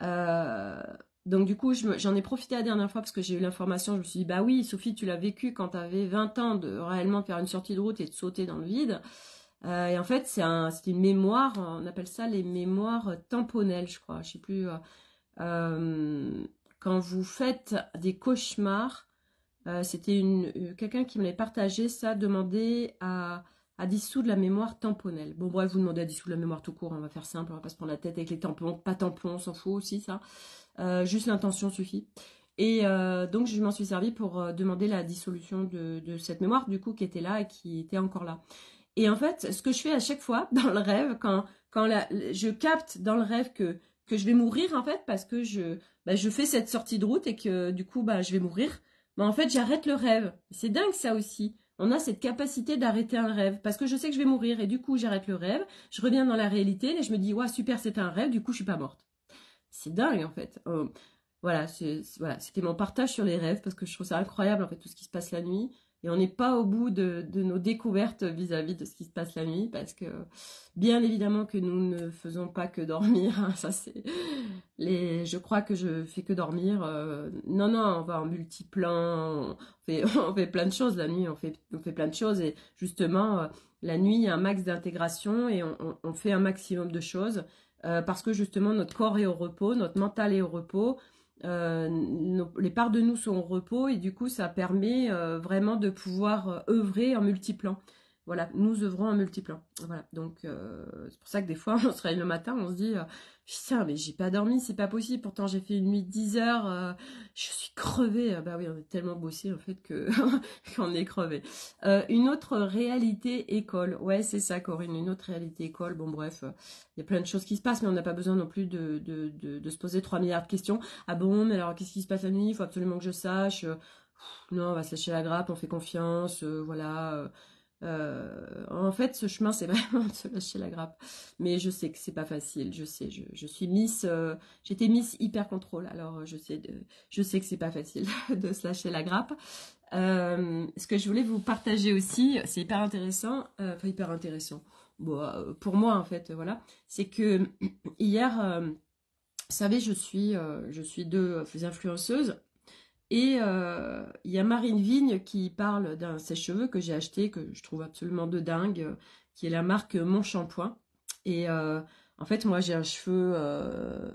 euh, donc du coup, j'en ai profité la dernière fois parce que j'ai eu l'information, je me suis dit, bah oui, Sophie, tu l'as vécu quand tu avais 20 ans de réellement faire une sortie de route et de sauter dans le vide. Euh, et en fait, c'est un, une mémoire, on appelle ça les mémoires tamponnelles, je crois. Je sais plus. Euh, quand vous faites des cauchemars, c'était une, quelqu'un qui me l'avait partagé ça, demandait à à dissoudre la mémoire tamponnelle. Bon, bref, vous demandez à dissoudre la mémoire tout court, hein, on va faire simple, on va pas se prendre la tête avec les tampons, pas tampons, on s'en fout aussi, ça. Euh, juste l'intention suffit. Et euh, donc, je m'en suis servi pour euh, demander la dissolution de, cette mémoire, du coup, qui était là et qui était encore là. Et en fait, ce que je fais à chaque fois dans le rêve, quand, je capte dans le rêve que, je vais mourir, en fait, parce que bah, je, fais cette sortie de route et que, du coup, bah, je vais mourir, mais bah, en fait, j'arrête le rêve. C'est dingue, ça aussi on a cette capacité d'arrêter un rêve parce que je sais que je vais mourir et du coup j'arrête le rêve, je reviens dans la réalité et je me dis ouais super c'était un rêve, du coup je suis pas morte. C'est dingue en fait. Euh, voilà, voilà, c'était mon partage sur les rêves parce que je trouve ça incroyable en fait tout ce qui se passe la nuit et on n'est pas au bout de, nos découvertes vis-à-vis de ce qui se passe la nuit parce que bien évidemment que nous ne faisons pas que dormir. Hein, ça c'est les. Je crois que je fais que dormir. Euh, non non, on va en multiplan, on fait, on fait plein de choses la nuit, on fait on fait plein de choses et justement euh, la nuit il y a un max d'intégration et on, fait un maximum de choses euh, parce que justement notre corps est au repos, notre mental est au repos. Euh, les parts de nous sont au repos et du coup ça permet euh, vraiment de pouvoir euh, œuvrer en multiplan. Voilà, nous œuvrons en multiplan. Voilà, donc euh, c'est pour ça que des fois, on se réveille le matin, on se dit euh, Putain, mais j'ai pas dormi, c'est pas possible. Pourtant, j'ai fait une nuit de 10 heures, euh, je suis crevée. Ah, bah oui, on est tellement bossé en fait que qu'on est crevé. une autre réalité école. Ouais, c'est ça, Corinne, une autre réalité école. Bon, bref, il y a plein de choses qui se passent, mais on n'a pas besoin non plus de, de, de, de, se poser 3 milliards de questions. Ah bon, mais alors qu'est-ce qui se passe la nuit Il faut absolument que je sache. non, on va se la grappe, on fait confiance, voilà euh, en fait, ce chemin, c'est vraiment de se lâcher la grappe. Mais je sais que c'est pas facile. Je sais, je, suis Miss, euh, j'étais Miss hyper contrôle. Alors euh, je sais, de, je sais que c'est pas facile de se lâcher la grappe. ce que je voulais vous partager aussi, c'est hyper intéressant, enfin hyper intéressant. pour moi en fait, voilà, c'est que hier, vous savez, je suis, je suis deux influenceuses et il euh, y a Marine Vigne qui parle d'un sèche-cheveux que j'ai acheté, que je trouve absolument de dingue, euh, qui est la marque Mon Shampoing. Et euh, en fait, moi, j'ai un cheveu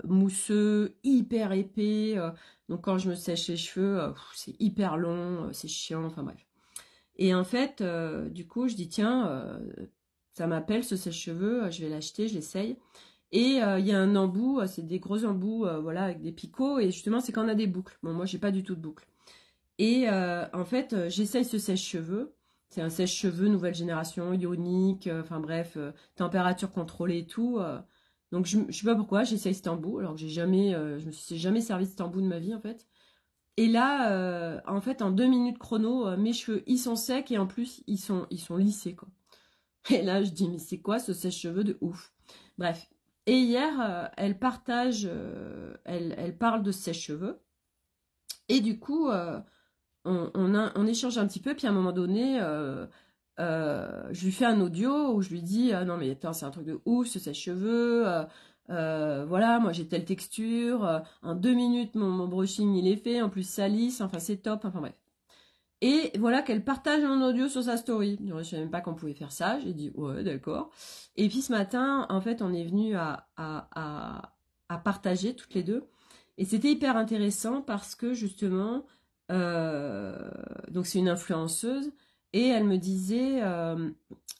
mousseux, hyper épais. donc, quand je me sèche les cheveux, c'est hyper long, c'est chiant, enfin bref. Et en fait, du coup, je dis, tiens, ça m'appelle ce sèche-cheveux, je vais l'acheter, je l'essaye. Et euh, il y a un embout, euh, c'est des gros embouts, euh, voilà, avec des picots. Et justement, c'est quand on a des boucles. Bon, moi, j'ai pas du tout de boucles. Et en fait, j'essaye ce sèche-cheveux. C'est un sèche-cheveux nouvelle génération, ionique, enfin bref, température contrôlée et tout. donc je, ne sais pas pourquoi j'essaye cet embout, alors que j'ai jamais, je me suis jamais servi de cet embout de ma vie en fait. Et là, en fait, en deux minutes chrono, mes cheveux ils sont secs et en plus ils sont ils sont lissés quoi. Et là, je dis mais c'est quoi ce sèche-cheveux de ouf Bref, et hier, euh, elle partage, euh, elle, elle, parle de ses cheveux. Et du coup, euh, on, on, on, échange un petit peu, puis à un moment donné, je lui fais un audio où je lui dis ah Non, mais attends, c'est un truc de ouf, ce sèche-cheveux. voilà, moi j'ai telle texture. en deux minutes, mon, mon, brushing il est fait. En plus, ça lisse. Enfin, c'est top. Enfin, bref. Et voilà qu'elle partage mon audio sur sa story. Je ne savais même pas qu'on pouvait faire ça. J'ai dit ouais, d'accord. Et puis ce matin, en fait, on est venu à, à, partager toutes les deux. Et c'était hyper intéressant parce que justement, euh, donc c'est une influenceuse et elle me disait, euh,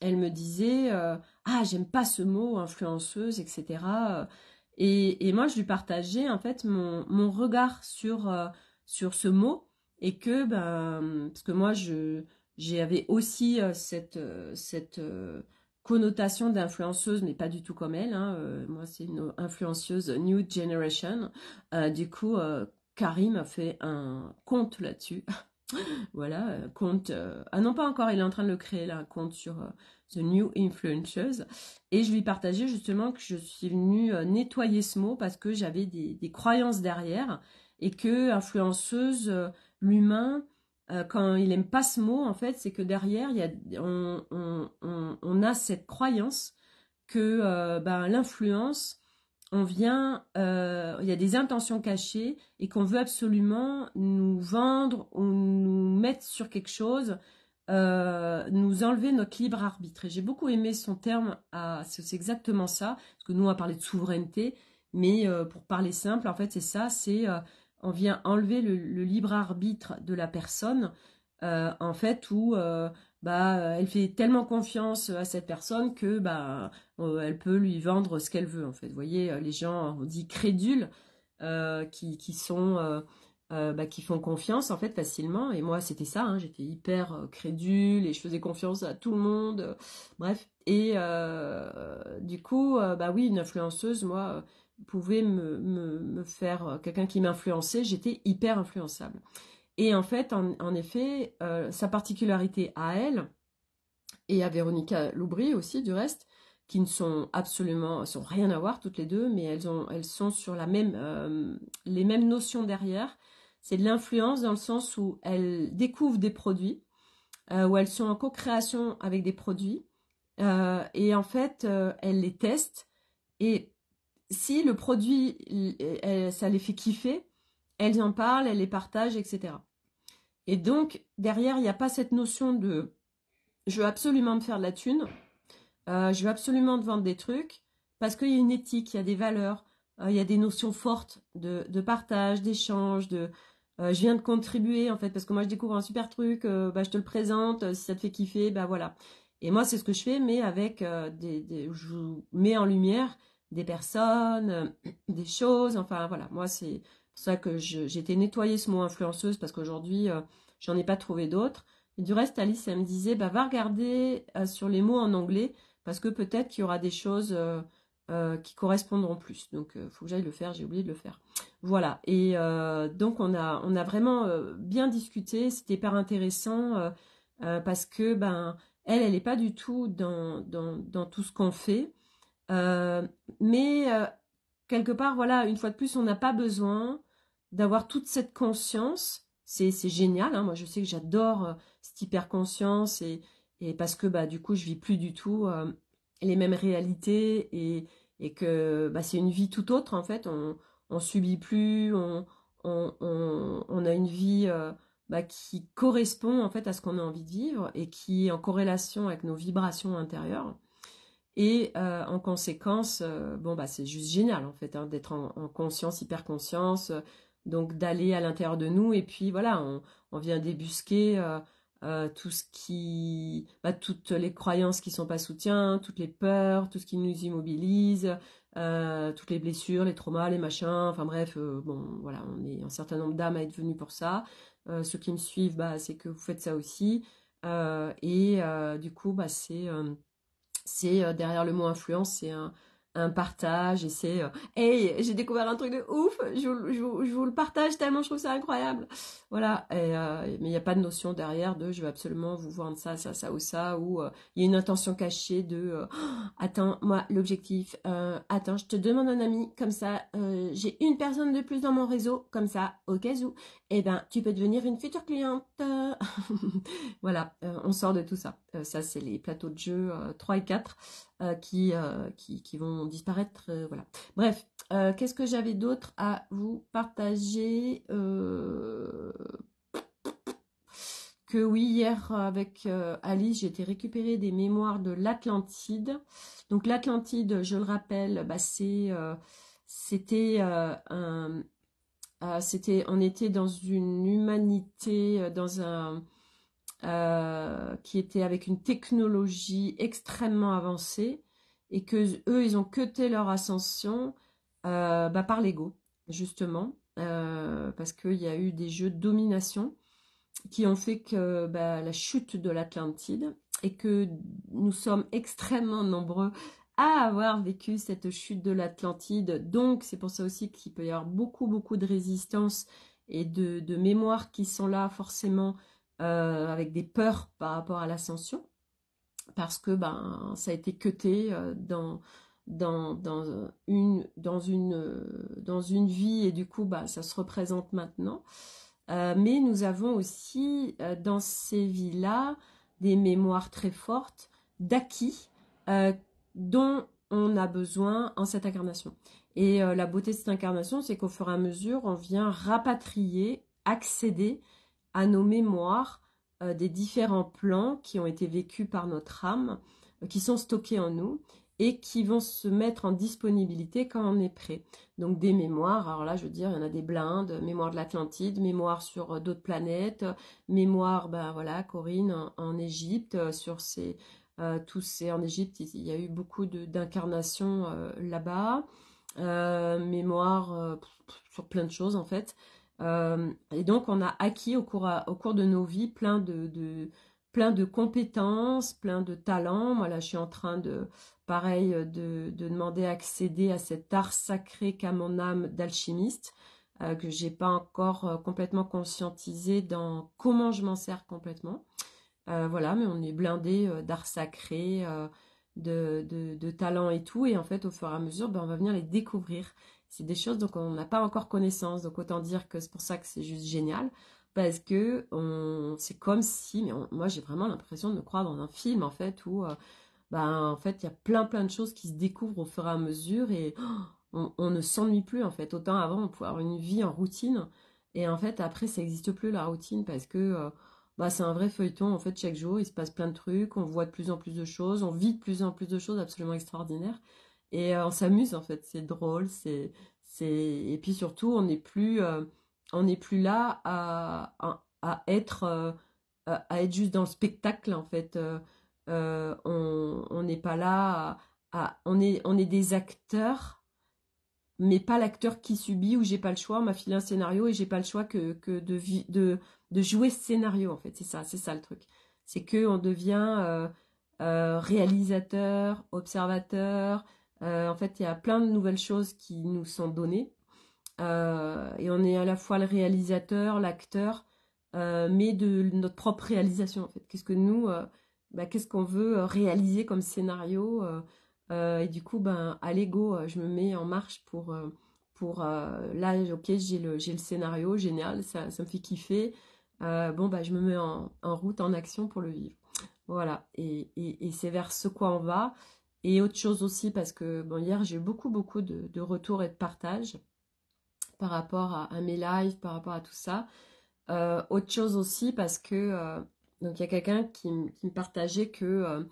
elle me disait, euh, ah j'aime pas ce mot influenceuse, etc. Et, et, moi je lui partageais en fait mon, mon regard sur sur ce mot et que, ben, parce que moi, je j'avais aussi euh, cette, euh, cette connotation d'influenceuse, mais pas du tout comme elle. Hein. moi, c'est une influenceuse New Generation. du coup, Karim a fait un compte là-dessus. voilà, compte. ah non, pas encore, il est en train de le créer là, un compte sur The New Influenceuse. Et je lui partageais justement que je suis venue nettoyer ce mot parce que j'avais des, des, croyances derrière et que influenceuse L'humain, euh, quand il n'aime pas ce mot, en fait, c'est que derrière, il y a, on, on, on, a cette croyance que euh, ben, l'influence, on vient, euh, il y a des intentions cachées et qu'on veut absolument nous vendre ou nous mettre sur quelque chose, nous enlever notre libre arbitre. Et j'ai beaucoup aimé son terme, c'est exactement ça, parce que nous, on a parlé de souveraineté, mais pour parler simple, en fait, c'est ça, c'est on vient enlever le, libre arbitre de la personne, euh, en fait, où euh, bah, elle fait tellement confiance à cette personne que bah, euh, elle peut lui vendre ce qu'elle veut, en fait. Vous voyez, les gens, on dit crédules, qui, qui, sont... Bah, qui font confiance en fait facilement et moi c'était ça hein. j'étais hyper crédule et je faisais confiance à tout le monde bref et du coup bah oui une influenceuse moi pouvait me, faire, euh, quelqu'un qui m'influençait, j'étais hyper influençable. Et en fait, en, effet, euh, sa particularité à elle, et à Véronica Loubry aussi du reste, qui ne sont absolument sont rien à voir toutes les deux, mais elles ont elles sont sur la même euh, les mêmes notions derrière. C'est de l'influence dans le sens où elles découvrent des produits, où elles sont en co-création avec des produits, et en fait elles les testent et si le produit, euh, euh, ça les fait kiffer, elles en parlent, elles les partagent, etc. Et donc, derrière, il n'y a pas cette notion de je veux absolument me faire de la thune, euh, je veux absolument te vendre des trucs, parce qu'il y a une éthique, il y a des valeurs, il y a des notions fortes de, partage, d'échange, de je viens de contribuer en fait, parce que moi je découvre un super truc, bah, je te le présente, si ça te fait kiffer, bah voilà. Et moi, c'est ce que je fais, mais avec des, Je mets en lumière des personnes, euh, des choses. Enfin, voilà, moi, c'est pour ça que j'étais nettoyée ce mot influenceuse parce qu'aujourd'hui, je euh, j'en ai pas trouvé d'autres. Et du reste, Alice, elle me disait, bah, va regarder euh, sur les mots en anglais parce que peut-être qu'il y aura des choses qui correspondront plus. Donc, il faut que j'aille le faire, j'ai oublié de le faire. Voilà. Et donc, on a, on a vraiment bien discuté. C'était pas intéressant parce que, ben, elle, elle n'est pas du tout dans, dans tout ce qu'on fait. Euh, mais euh, quelque part, voilà, une fois de plus, on n'a pas besoin d'avoir toute cette conscience. C'est génial. Hein. Moi, je sais que j'adore euh, cette hyper-conscience et, parce que bah, du coup, je vis plus du tout les mêmes réalités et, que bah, c'est une vie tout autre en fait. On, on subit plus, on, a une vie bah, qui correspond en fait à ce qu'on a envie de vivre et qui est en corrélation avec nos vibrations intérieures. Et euh, en conséquence, euh, bon bah c'est juste génial en fait hein, d'être en, conscience, hyper conscience, euh, donc d'aller à l'intérieur de nous et puis voilà, on, vient débusquer tout ce qui, bah, toutes les croyances qui ne sont pas soutien, toutes les peurs, tout ce qui nous immobilise, toutes les blessures, les traumas, les machins, enfin bref, bon voilà, on est un certain nombre d'âmes à être venues pour ça. ceux qui me suivent, bah c'est que vous faites ça aussi et du coup bah c'est c'est euh, derrière le mot influence, c'est un, un partage et c'est euh, hey j'ai découvert un truc de ouf je vous, le partage tellement je trouve ça incroyable voilà et, euh, mais il n'y a pas de notion derrière de je vais absolument vous vendre ça ça ça ou ça ou euh, il y a une intention cachée de oh, attends moi l'objectif attends je te demande un ami comme ça j'ai une personne de plus dans mon réseau comme ça au cas où eh ben tu peux devenir une future cliente voilà on sort de tout ça ça c'est les plateaux de jeu 3 et 4 euh, qui, euh, qui, qui, vont disparaître. Euh, voilà. Bref, qu'est-ce que j'avais d'autre à vous partager que oui, hier avec ali Alice, j'ai été récupérer des mémoires de l'Atlantide. Donc l'Atlantide, je le rappelle, bah, c'était un, c'était on était dans une humanité, dans un euh, qui étaient avec une technologie extrêmement avancée et que eux, ils ont cuté leur ascension euh, bah, par l'ego, justement, euh, parce qu'il y a eu des jeux de domination qui ont fait que bah, la chute de l'Atlantide et que nous sommes extrêmement nombreux à avoir vécu cette chute de l'Atlantide. Donc, c'est pour ça aussi qu'il peut y avoir beaucoup, beaucoup de résistance et de, de mémoires qui sont là forcément euh, avec des peurs par rapport à l'ascension, parce que ben, ça a été cuté euh, dans, dans, une, dans, une, euh, dans une vie, et du coup, ben, ça se représente maintenant. mais nous avons aussi dans ces vies-là des mémoires très fortes d'acquis dont on a besoin en cette incarnation. Et la beauté de cette incarnation, c'est qu'au fur et à mesure, on vient rapatrier, accéder à nos mémoires euh, des différents plans qui ont été vécus par notre âme, euh, qui sont stockés en nous et qui vont se mettre en disponibilité quand on est prêt. Donc des mémoires, alors là je veux dire, il y en a des blindes, mémoire de l'Atlantide, mémoire sur euh, d'autres planètes, mémoire, ben voilà, Corinne en, Égypte, sur ces, tous ces, en Égypte, il y a eu beaucoup d'incarnations là-bas, mémoire sur plein de choses en fait. Euh, et donc, on a acquis au cours, au cours de nos vies plein de, plein de compétences, plein de talents. Moi, là, je suis en train de, pareil, de, demander à accéder à cet art sacré qu'a mon âme d'alchimiste, euh, que que n'ai pas encore euh, complètement conscientisé dans comment je m'en sers complètement. voilà, mais on est blindé d'art sacré, de, de, de talents et tout. Et en fait, au fur et à mesure, ben, on va venir les découvrir c'est des choses dont on n'a pas encore connaissance. Donc autant dire que c'est pour ça que c'est juste génial. Parce que c'est comme si, mais moi j'ai vraiment l'impression de me croire dans un film en fait où euh, ben, en fait il y a plein plein de choses qui se découvrent au fur et à mesure et oh, on, ne s'ennuie plus en fait. Autant avant on pouvait avoir une vie en routine et en fait après ça n'existe plus la routine parce que euh, ben, c'est un vrai feuilleton. En fait, chaque jour, il se passe plein de trucs, on voit de plus en plus de choses, on vit de plus en plus de choses absolument extraordinaires. Et euh, on s'amuse en fait, c'est drôle, c'est et puis surtout on n'est plus euh, on n'est plus là à, à, être euh, à être juste dans le spectacle en fait on n'est pas là à, on est on est des acteurs mais pas l'acteur qui subit où j'ai pas le choix on m'a filé un scénario et j'ai pas le choix que, que de, de, de jouer ce scénario en fait c'est ça c'est ça le truc c'est que on devient réalisateur observateur euh, en fait, il y a plein de nouvelles choses qui nous sont données. Euh, et on est à la fois le réalisateur, l'acteur, euh, mais de notre propre réalisation. En fait. Qu'est-ce que nous, bah, qu'est-ce qu'on veut réaliser comme scénario et du coup, ben, à l'ego, je me mets en marche pour, pour là, ok, j'ai le, le, scénario, génial, ça, ça me fait kiffer. bon, bah je me mets en, route, en action pour le vivre. Voilà, et, et c'est vers ce quoi on va. Et autre chose aussi, parce que bon, hier, j'ai eu beaucoup, beaucoup de, retours et de partages par rapport à, mes lives, par rapport à tout ça. Euh, autre chose aussi, parce que euh, donc il y a quelqu'un qui, me partageait que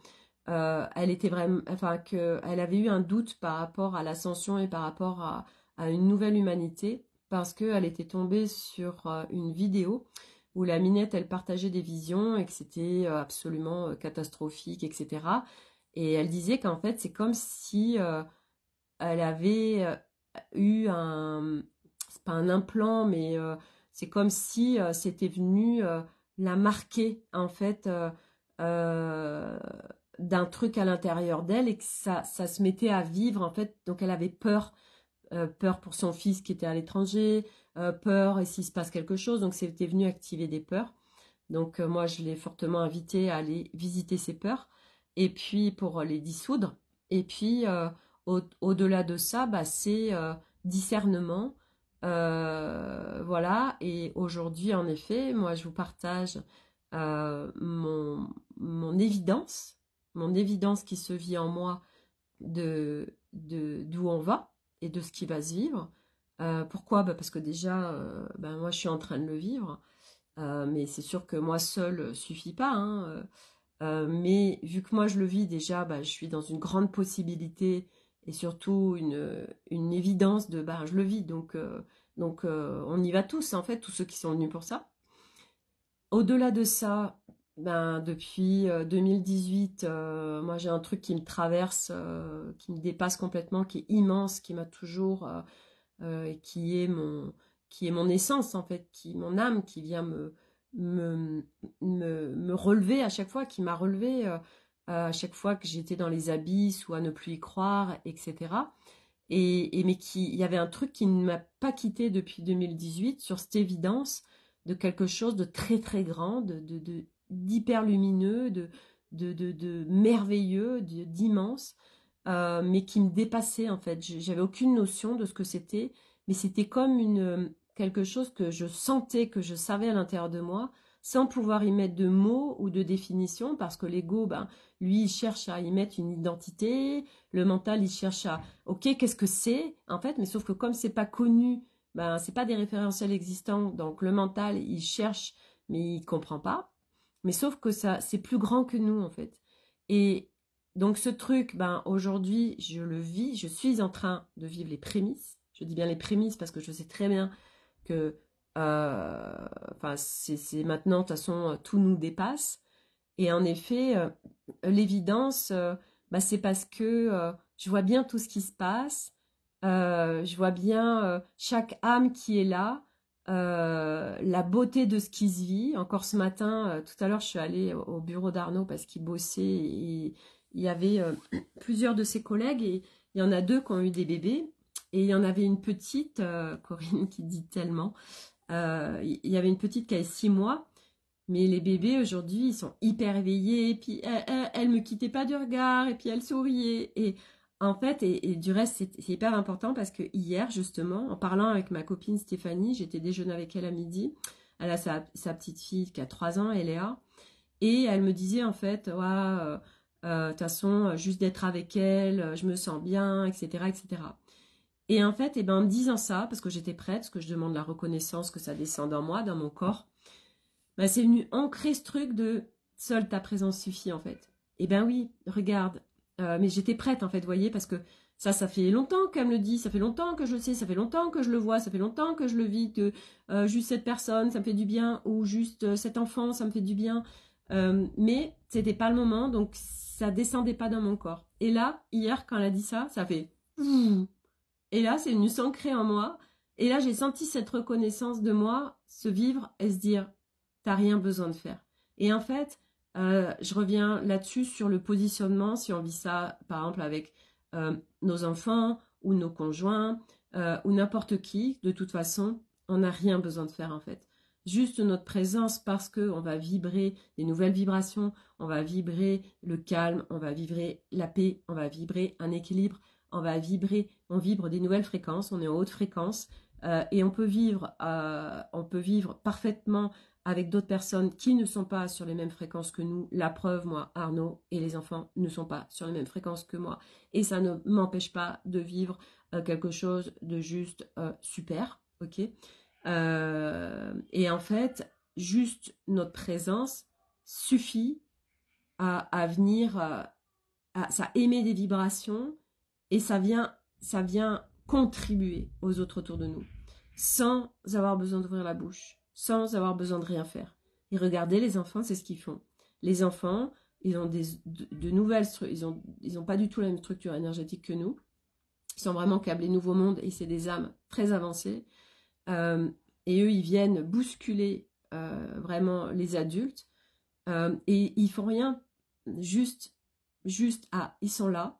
euh, elle était vraiment, enfin qu'elle avait eu un doute par rapport à l'ascension et par rapport à, à, une nouvelle humanité, parce qu'elle était tombée sur une vidéo où la minette elle partageait des visions et que c'était absolument catastrophique, etc. Et elle disait qu'en fait, c'est comme si euh, elle avait euh, eu un... C'est pas un implant, mais euh, c'est comme si c'était venu la marquer, en fait, d'un truc à l'intérieur d'elle et que ça, ça se mettait à vivre, en fait. Donc, elle avait peur. peur pour son fils qui était à l'étranger, peur et s'il se passe quelque chose. Donc, c'était venu activer des peurs. Donc, moi, je l'ai fortement invitée à aller visiter ses peurs et puis pour les dissoudre. Et puis euh, au-delà de ça, bah, c'est euh, discernement. Euh, voilà, et aujourd'hui en effet, moi je vous partage mon, mon évidence, mon évidence qui se vit en moi de d'où on va et de ce qui va se vivre. pourquoi bah, Parce que déjà, bah, moi je suis en train de le vivre, mais c'est sûr que moi seul suffit pas. Hein, euh, mais vu que moi je le vis déjà, bah, je suis dans une grande possibilité et surtout une, une évidence de bah, je le vis. Donc, euh, donc euh, on y va tous, en fait, tous ceux qui sont venus pour ça. Au-delà de ça, ben, depuis 2018, moi j'ai un truc qui me traverse, qui me dépasse complètement, qui est immense, qui m'a toujours, qui est mon qui est mon essence en fait, qui mon âme qui vient me me, me, relever à chaque fois, qui m'a relevé euh, à chaque fois que j'étais dans les abysses ou à ne plus y croire, etc. Et, mais il y avait un truc qui ne m'a pas quitté depuis 2018 sur cette évidence de quelque chose de très très grand, de d'hyper lumineux, de, de, merveilleux, d'immense, euh, mais qui me dépassait en fait. J'avais aucune notion de ce que c'était, mais c'était comme une, quelque chose que je sentais, que je savais à l'intérieur de moi, sans pouvoir y mettre de mots ou de définition, parce que l'ego, ben, lui, il cherche à y mettre une identité, le mental, il cherche à, ok, qu'est-ce que c'est, en fait, mais sauf que comme c'est pas connu, ben, c'est pas des référentiels existants, donc le mental, il cherche, mais il comprend pas, mais sauf que ça, c'est plus grand que nous, en fait. Et donc ce truc, ben, aujourd'hui, je le vis, je suis en train de vivre les prémices, je dis bien les prémices parce que je sais très bien que euh, enfin, c'est maintenant, de toute façon, euh, tout nous dépasse. Et en effet, euh, l'évidence, bah, c'est parce que je vois bien tout ce qui se passe, je vois bien chaque âme qui est là, la beauté de ce qui se vit. Encore ce matin, tout à l'heure, je suis allée au bureau d'Arnaud parce qu'il bossait. Il, y avait plusieurs de ses collègues et il y en a deux qui ont eu des bébés. Et il y en avait une petite, euh, Corinne qui dit tellement, euh, il y, avait une petite qui avait six mois, mais les bébés aujourd'hui, ils sont hyper éveillés, et puis elle, ne me quittait pas du regard, et puis elle souriait. Et en fait, et, du reste, c'est hyper important parce que hier, justement, en parlant avec ma copine Stéphanie, j'étais déjeuner avec elle à midi, elle a sa, petite fille qui a trois ans, Eléa, et elle me disait en fait, ouais, euh, de toute façon, juste d'être avec elle, je me sens bien, etc., etc. Et en fait, eh ben, en me disant ça, parce que j'étais prête, parce que je demande la reconnaissance que ça descende en moi, dans mon corps, ben, c'est venu ancrer ce truc de seule ta présence suffit en fait. Eh ben oui, regarde. Euh, mais j'étais prête en fait, voyez, parce que ça, ça fait longtemps qu'elle me le dit, ça fait longtemps que je le sais, ça fait longtemps que je le vois, ça fait longtemps que je le vis, que euh, juste cette personne, ça me fait du bien, ou juste euh, cet enfant, ça me fait du bien. mais c'était pas le moment, donc ça descendait pas dans mon corps. Et là, hier, quand elle a dit ça, ça fait et là, c'est venu s'ancrer en moi. Et là, j'ai senti cette reconnaissance de moi se vivre et se dire, t'as rien besoin de faire. Et en fait, euh, je reviens là-dessus sur le positionnement, si on vit ça, par exemple, avec euh, nos enfants ou nos conjoints euh, ou n'importe qui, de toute façon, on n'a rien besoin de faire en fait. Juste notre présence parce qu'on va vibrer des nouvelles vibrations, on va vibrer le calme, on va vibrer la paix, on va vibrer un équilibre, on va vibrer, on vibre des nouvelles fréquences, on est en haute fréquence euh, et on peut vivre, euh, on peut vivre parfaitement avec d'autres personnes qui ne sont pas sur les mêmes fréquences que nous. La preuve, moi, Arnaud et les enfants ne sont pas sur les mêmes fréquences que moi. Et ça ne m'empêche pas de vivre euh, quelque chose de juste super, ok Et en fait, juste notre présence suffit à, venir, à, ça émet des vibrations et ça vient, ça vient contribuer aux autres autour de nous, sans avoir besoin d'ouvrir la bouche, sans avoir besoin de rien faire. Et regardez, les enfants, c'est ce qu'ils font. Les enfants, ils ont de, nouvelles ils ont, ils ont pas du tout la même structure énergétique que nous. Ils sont vraiment câblés nouveau monde et c'est des âmes très avancées. Euh, et eux, ils viennent bousculer euh, vraiment les adultes. Euh, et ils font rien, juste, juste, à ah, ils sont là,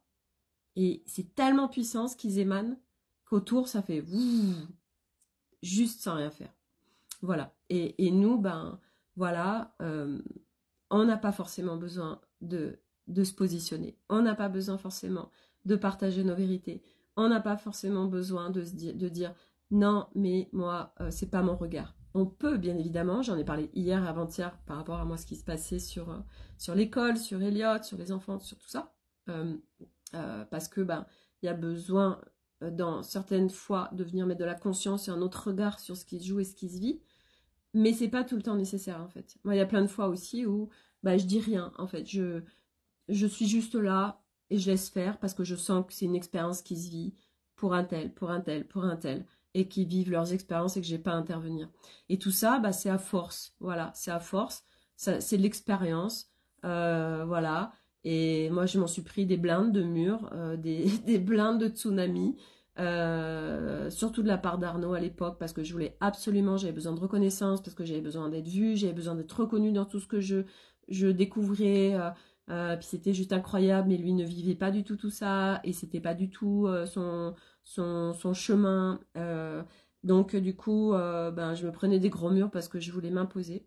et c'est tellement puissant qu'ils émanent qu'autour, ça fait juste sans rien faire. Voilà. Et, nous, ben voilà, euh, on n'a pas forcément besoin de, se positionner. On n'a pas besoin forcément de partager nos vérités. On n'a pas forcément besoin de, dire, de dire non, mais moi, euh, c'est pas mon regard. On peut, bien évidemment, j'en ai parlé hier, avant-hier, par rapport à moi, ce qui se passait sur, euh, sur l'école, sur Elliot, sur les enfants, sur tout ça. Euh, parce que ben, il y a besoin euh, dans certaines fois de venir mettre de la conscience et un autre regard sur ce qui se joue et ce qui se vit. Mais c'est pas tout le temps nécessaire en fait. Moi, il y a plein de fois aussi où bah, je dis rien en fait. Je, je suis juste là et je laisse faire parce que je sens que c'est une expérience qui se vit pour un tel, pour un tel, pour un tel et qui vivent leurs expériences et que je j'ai pas à intervenir. Et tout ça, bah, c'est à force. Voilà, c'est à force. c'est de l'expérience. Euh, voilà, et moi, je m'en suis pris des blindes de murs, euh, des, blindes de tsunami, euh, surtout de la part d'Arnaud à l'époque, parce que je voulais absolument, j'avais besoin de reconnaissance, parce que j'avais besoin d'être vue, j'avais besoin d'être reconnue dans tout ce que je, je découvrais. Euh, puis c'était juste incroyable, mais lui ne vivait pas du tout tout ça, et c'était pas du tout son, son, chemin. donc du coup, ben, je me prenais des gros murs parce que je voulais m'imposer.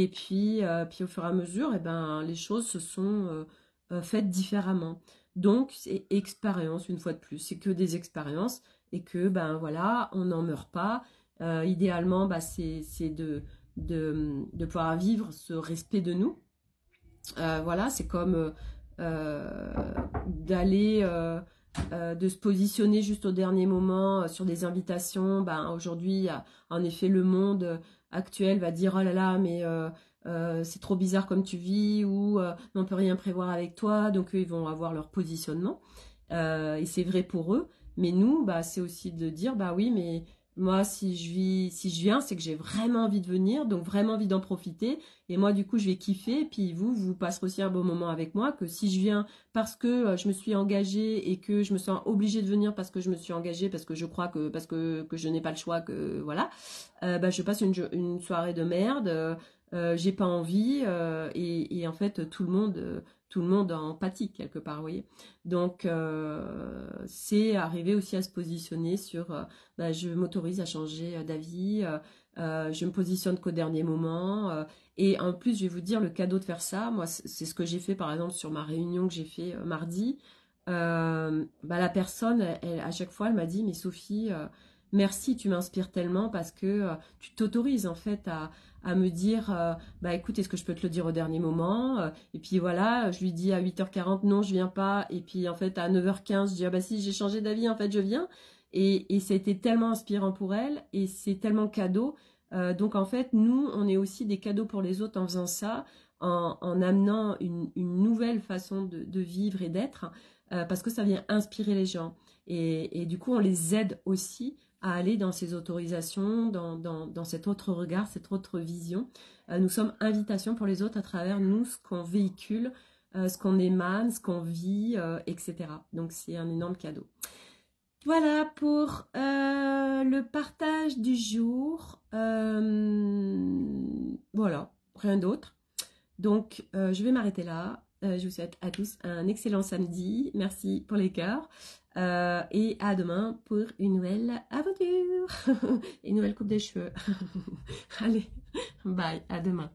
Et puis, euh, puis au fur et à mesure, eh ben, les choses se sont euh, euh, faites différemment. Donc, c'est expérience, une fois de plus. C'est que des expériences et que, ben voilà, on n'en meurt pas. idéalement, bah, c'est de, de, pouvoir vivre ce respect de nous. voilà, c'est comme d'aller... de se positionner juste au dernier moment sur des invitations. Ben, aujourd'hui, en effet, le monde actuelle va dire oh là là mais euh, euh, c'est trop bizarre comme tu vis ou euh, on peut rien prévoir avec toi donc eux ils vont avoir leur positionnement et c'est vrai pour eux mais nous bah c'est aussi de dire bah oui mais moi, si je, vis, si je viens, c'est que j'ai vraiment envie de venir, donc vraiment envie d'en profiter. Et moi, du coup, je vais kiffer. Et puis vous, vous passerez aussi un bon moment avec moi. Que si je viens parce que euh, je me suis engagée et que je me sens obligée de venir parce que je me suis engagée, parce que je crois que parce que, que je n'ai pas le choix, que voilà, euh, bah, je passe une, une soirée de merde. Euh, j'ai pas envie. et, en fait, tout le monde tout le monde en pâtit quelque part, vous voyez. Donc, euh, c'est arriver aussi à se positionner sur euh, bah, je m'autorise à changer euh, d'avis, je me positionne qu'au dernier moment. et en plus, je vais vous dire le cadeau de faire ça. Moi, c'est ce que j'ai fait par exemple sur ma réunion que j'ai fait mardi. Bah, la personne, à chaque fois, elle m'a dit Mais Sophie, merci, tu m'inspires tellement parce que tu t'autorises en fait à, à me dire euh, bah écoute est-ce que je peux te le dire au dernier moment euh, et puis voilà je lui dis à 8h40 non je viens pas et puis en fait à 9h15 je dis ah bah si j'ai changé d'avis en fait je viens et, et été tellement inspirant pour elle et c'est tellement cadeau euh, donc en fait nous on est aussi des cadeaux pour les autres en faisant ça en, amenant une, nouvelle façon de, vivre et d'être parce que ça vient inspirer les gens et, et, du coup on les aide aussi à aller dans ces autorisations, dans, cet autre regard, cette autre vision. Euh, nous sommes invitation pour les autres à travers nous, ce qu'on véhicule, euh, ce qu'on émane, ce qu'on vit, euh, etc. Donc c'est un énorme cadeau. Voilà pour le partage du jour. voilà, rien d'autre. Donc je vais m'arrêter là. je vous souhaite à tous un excellent samedi. Merci pour les cœurs. Euh, et à demain pour une nouvelle aventure. une nouvelle coupe des cheveux. Allez, bye, à demain.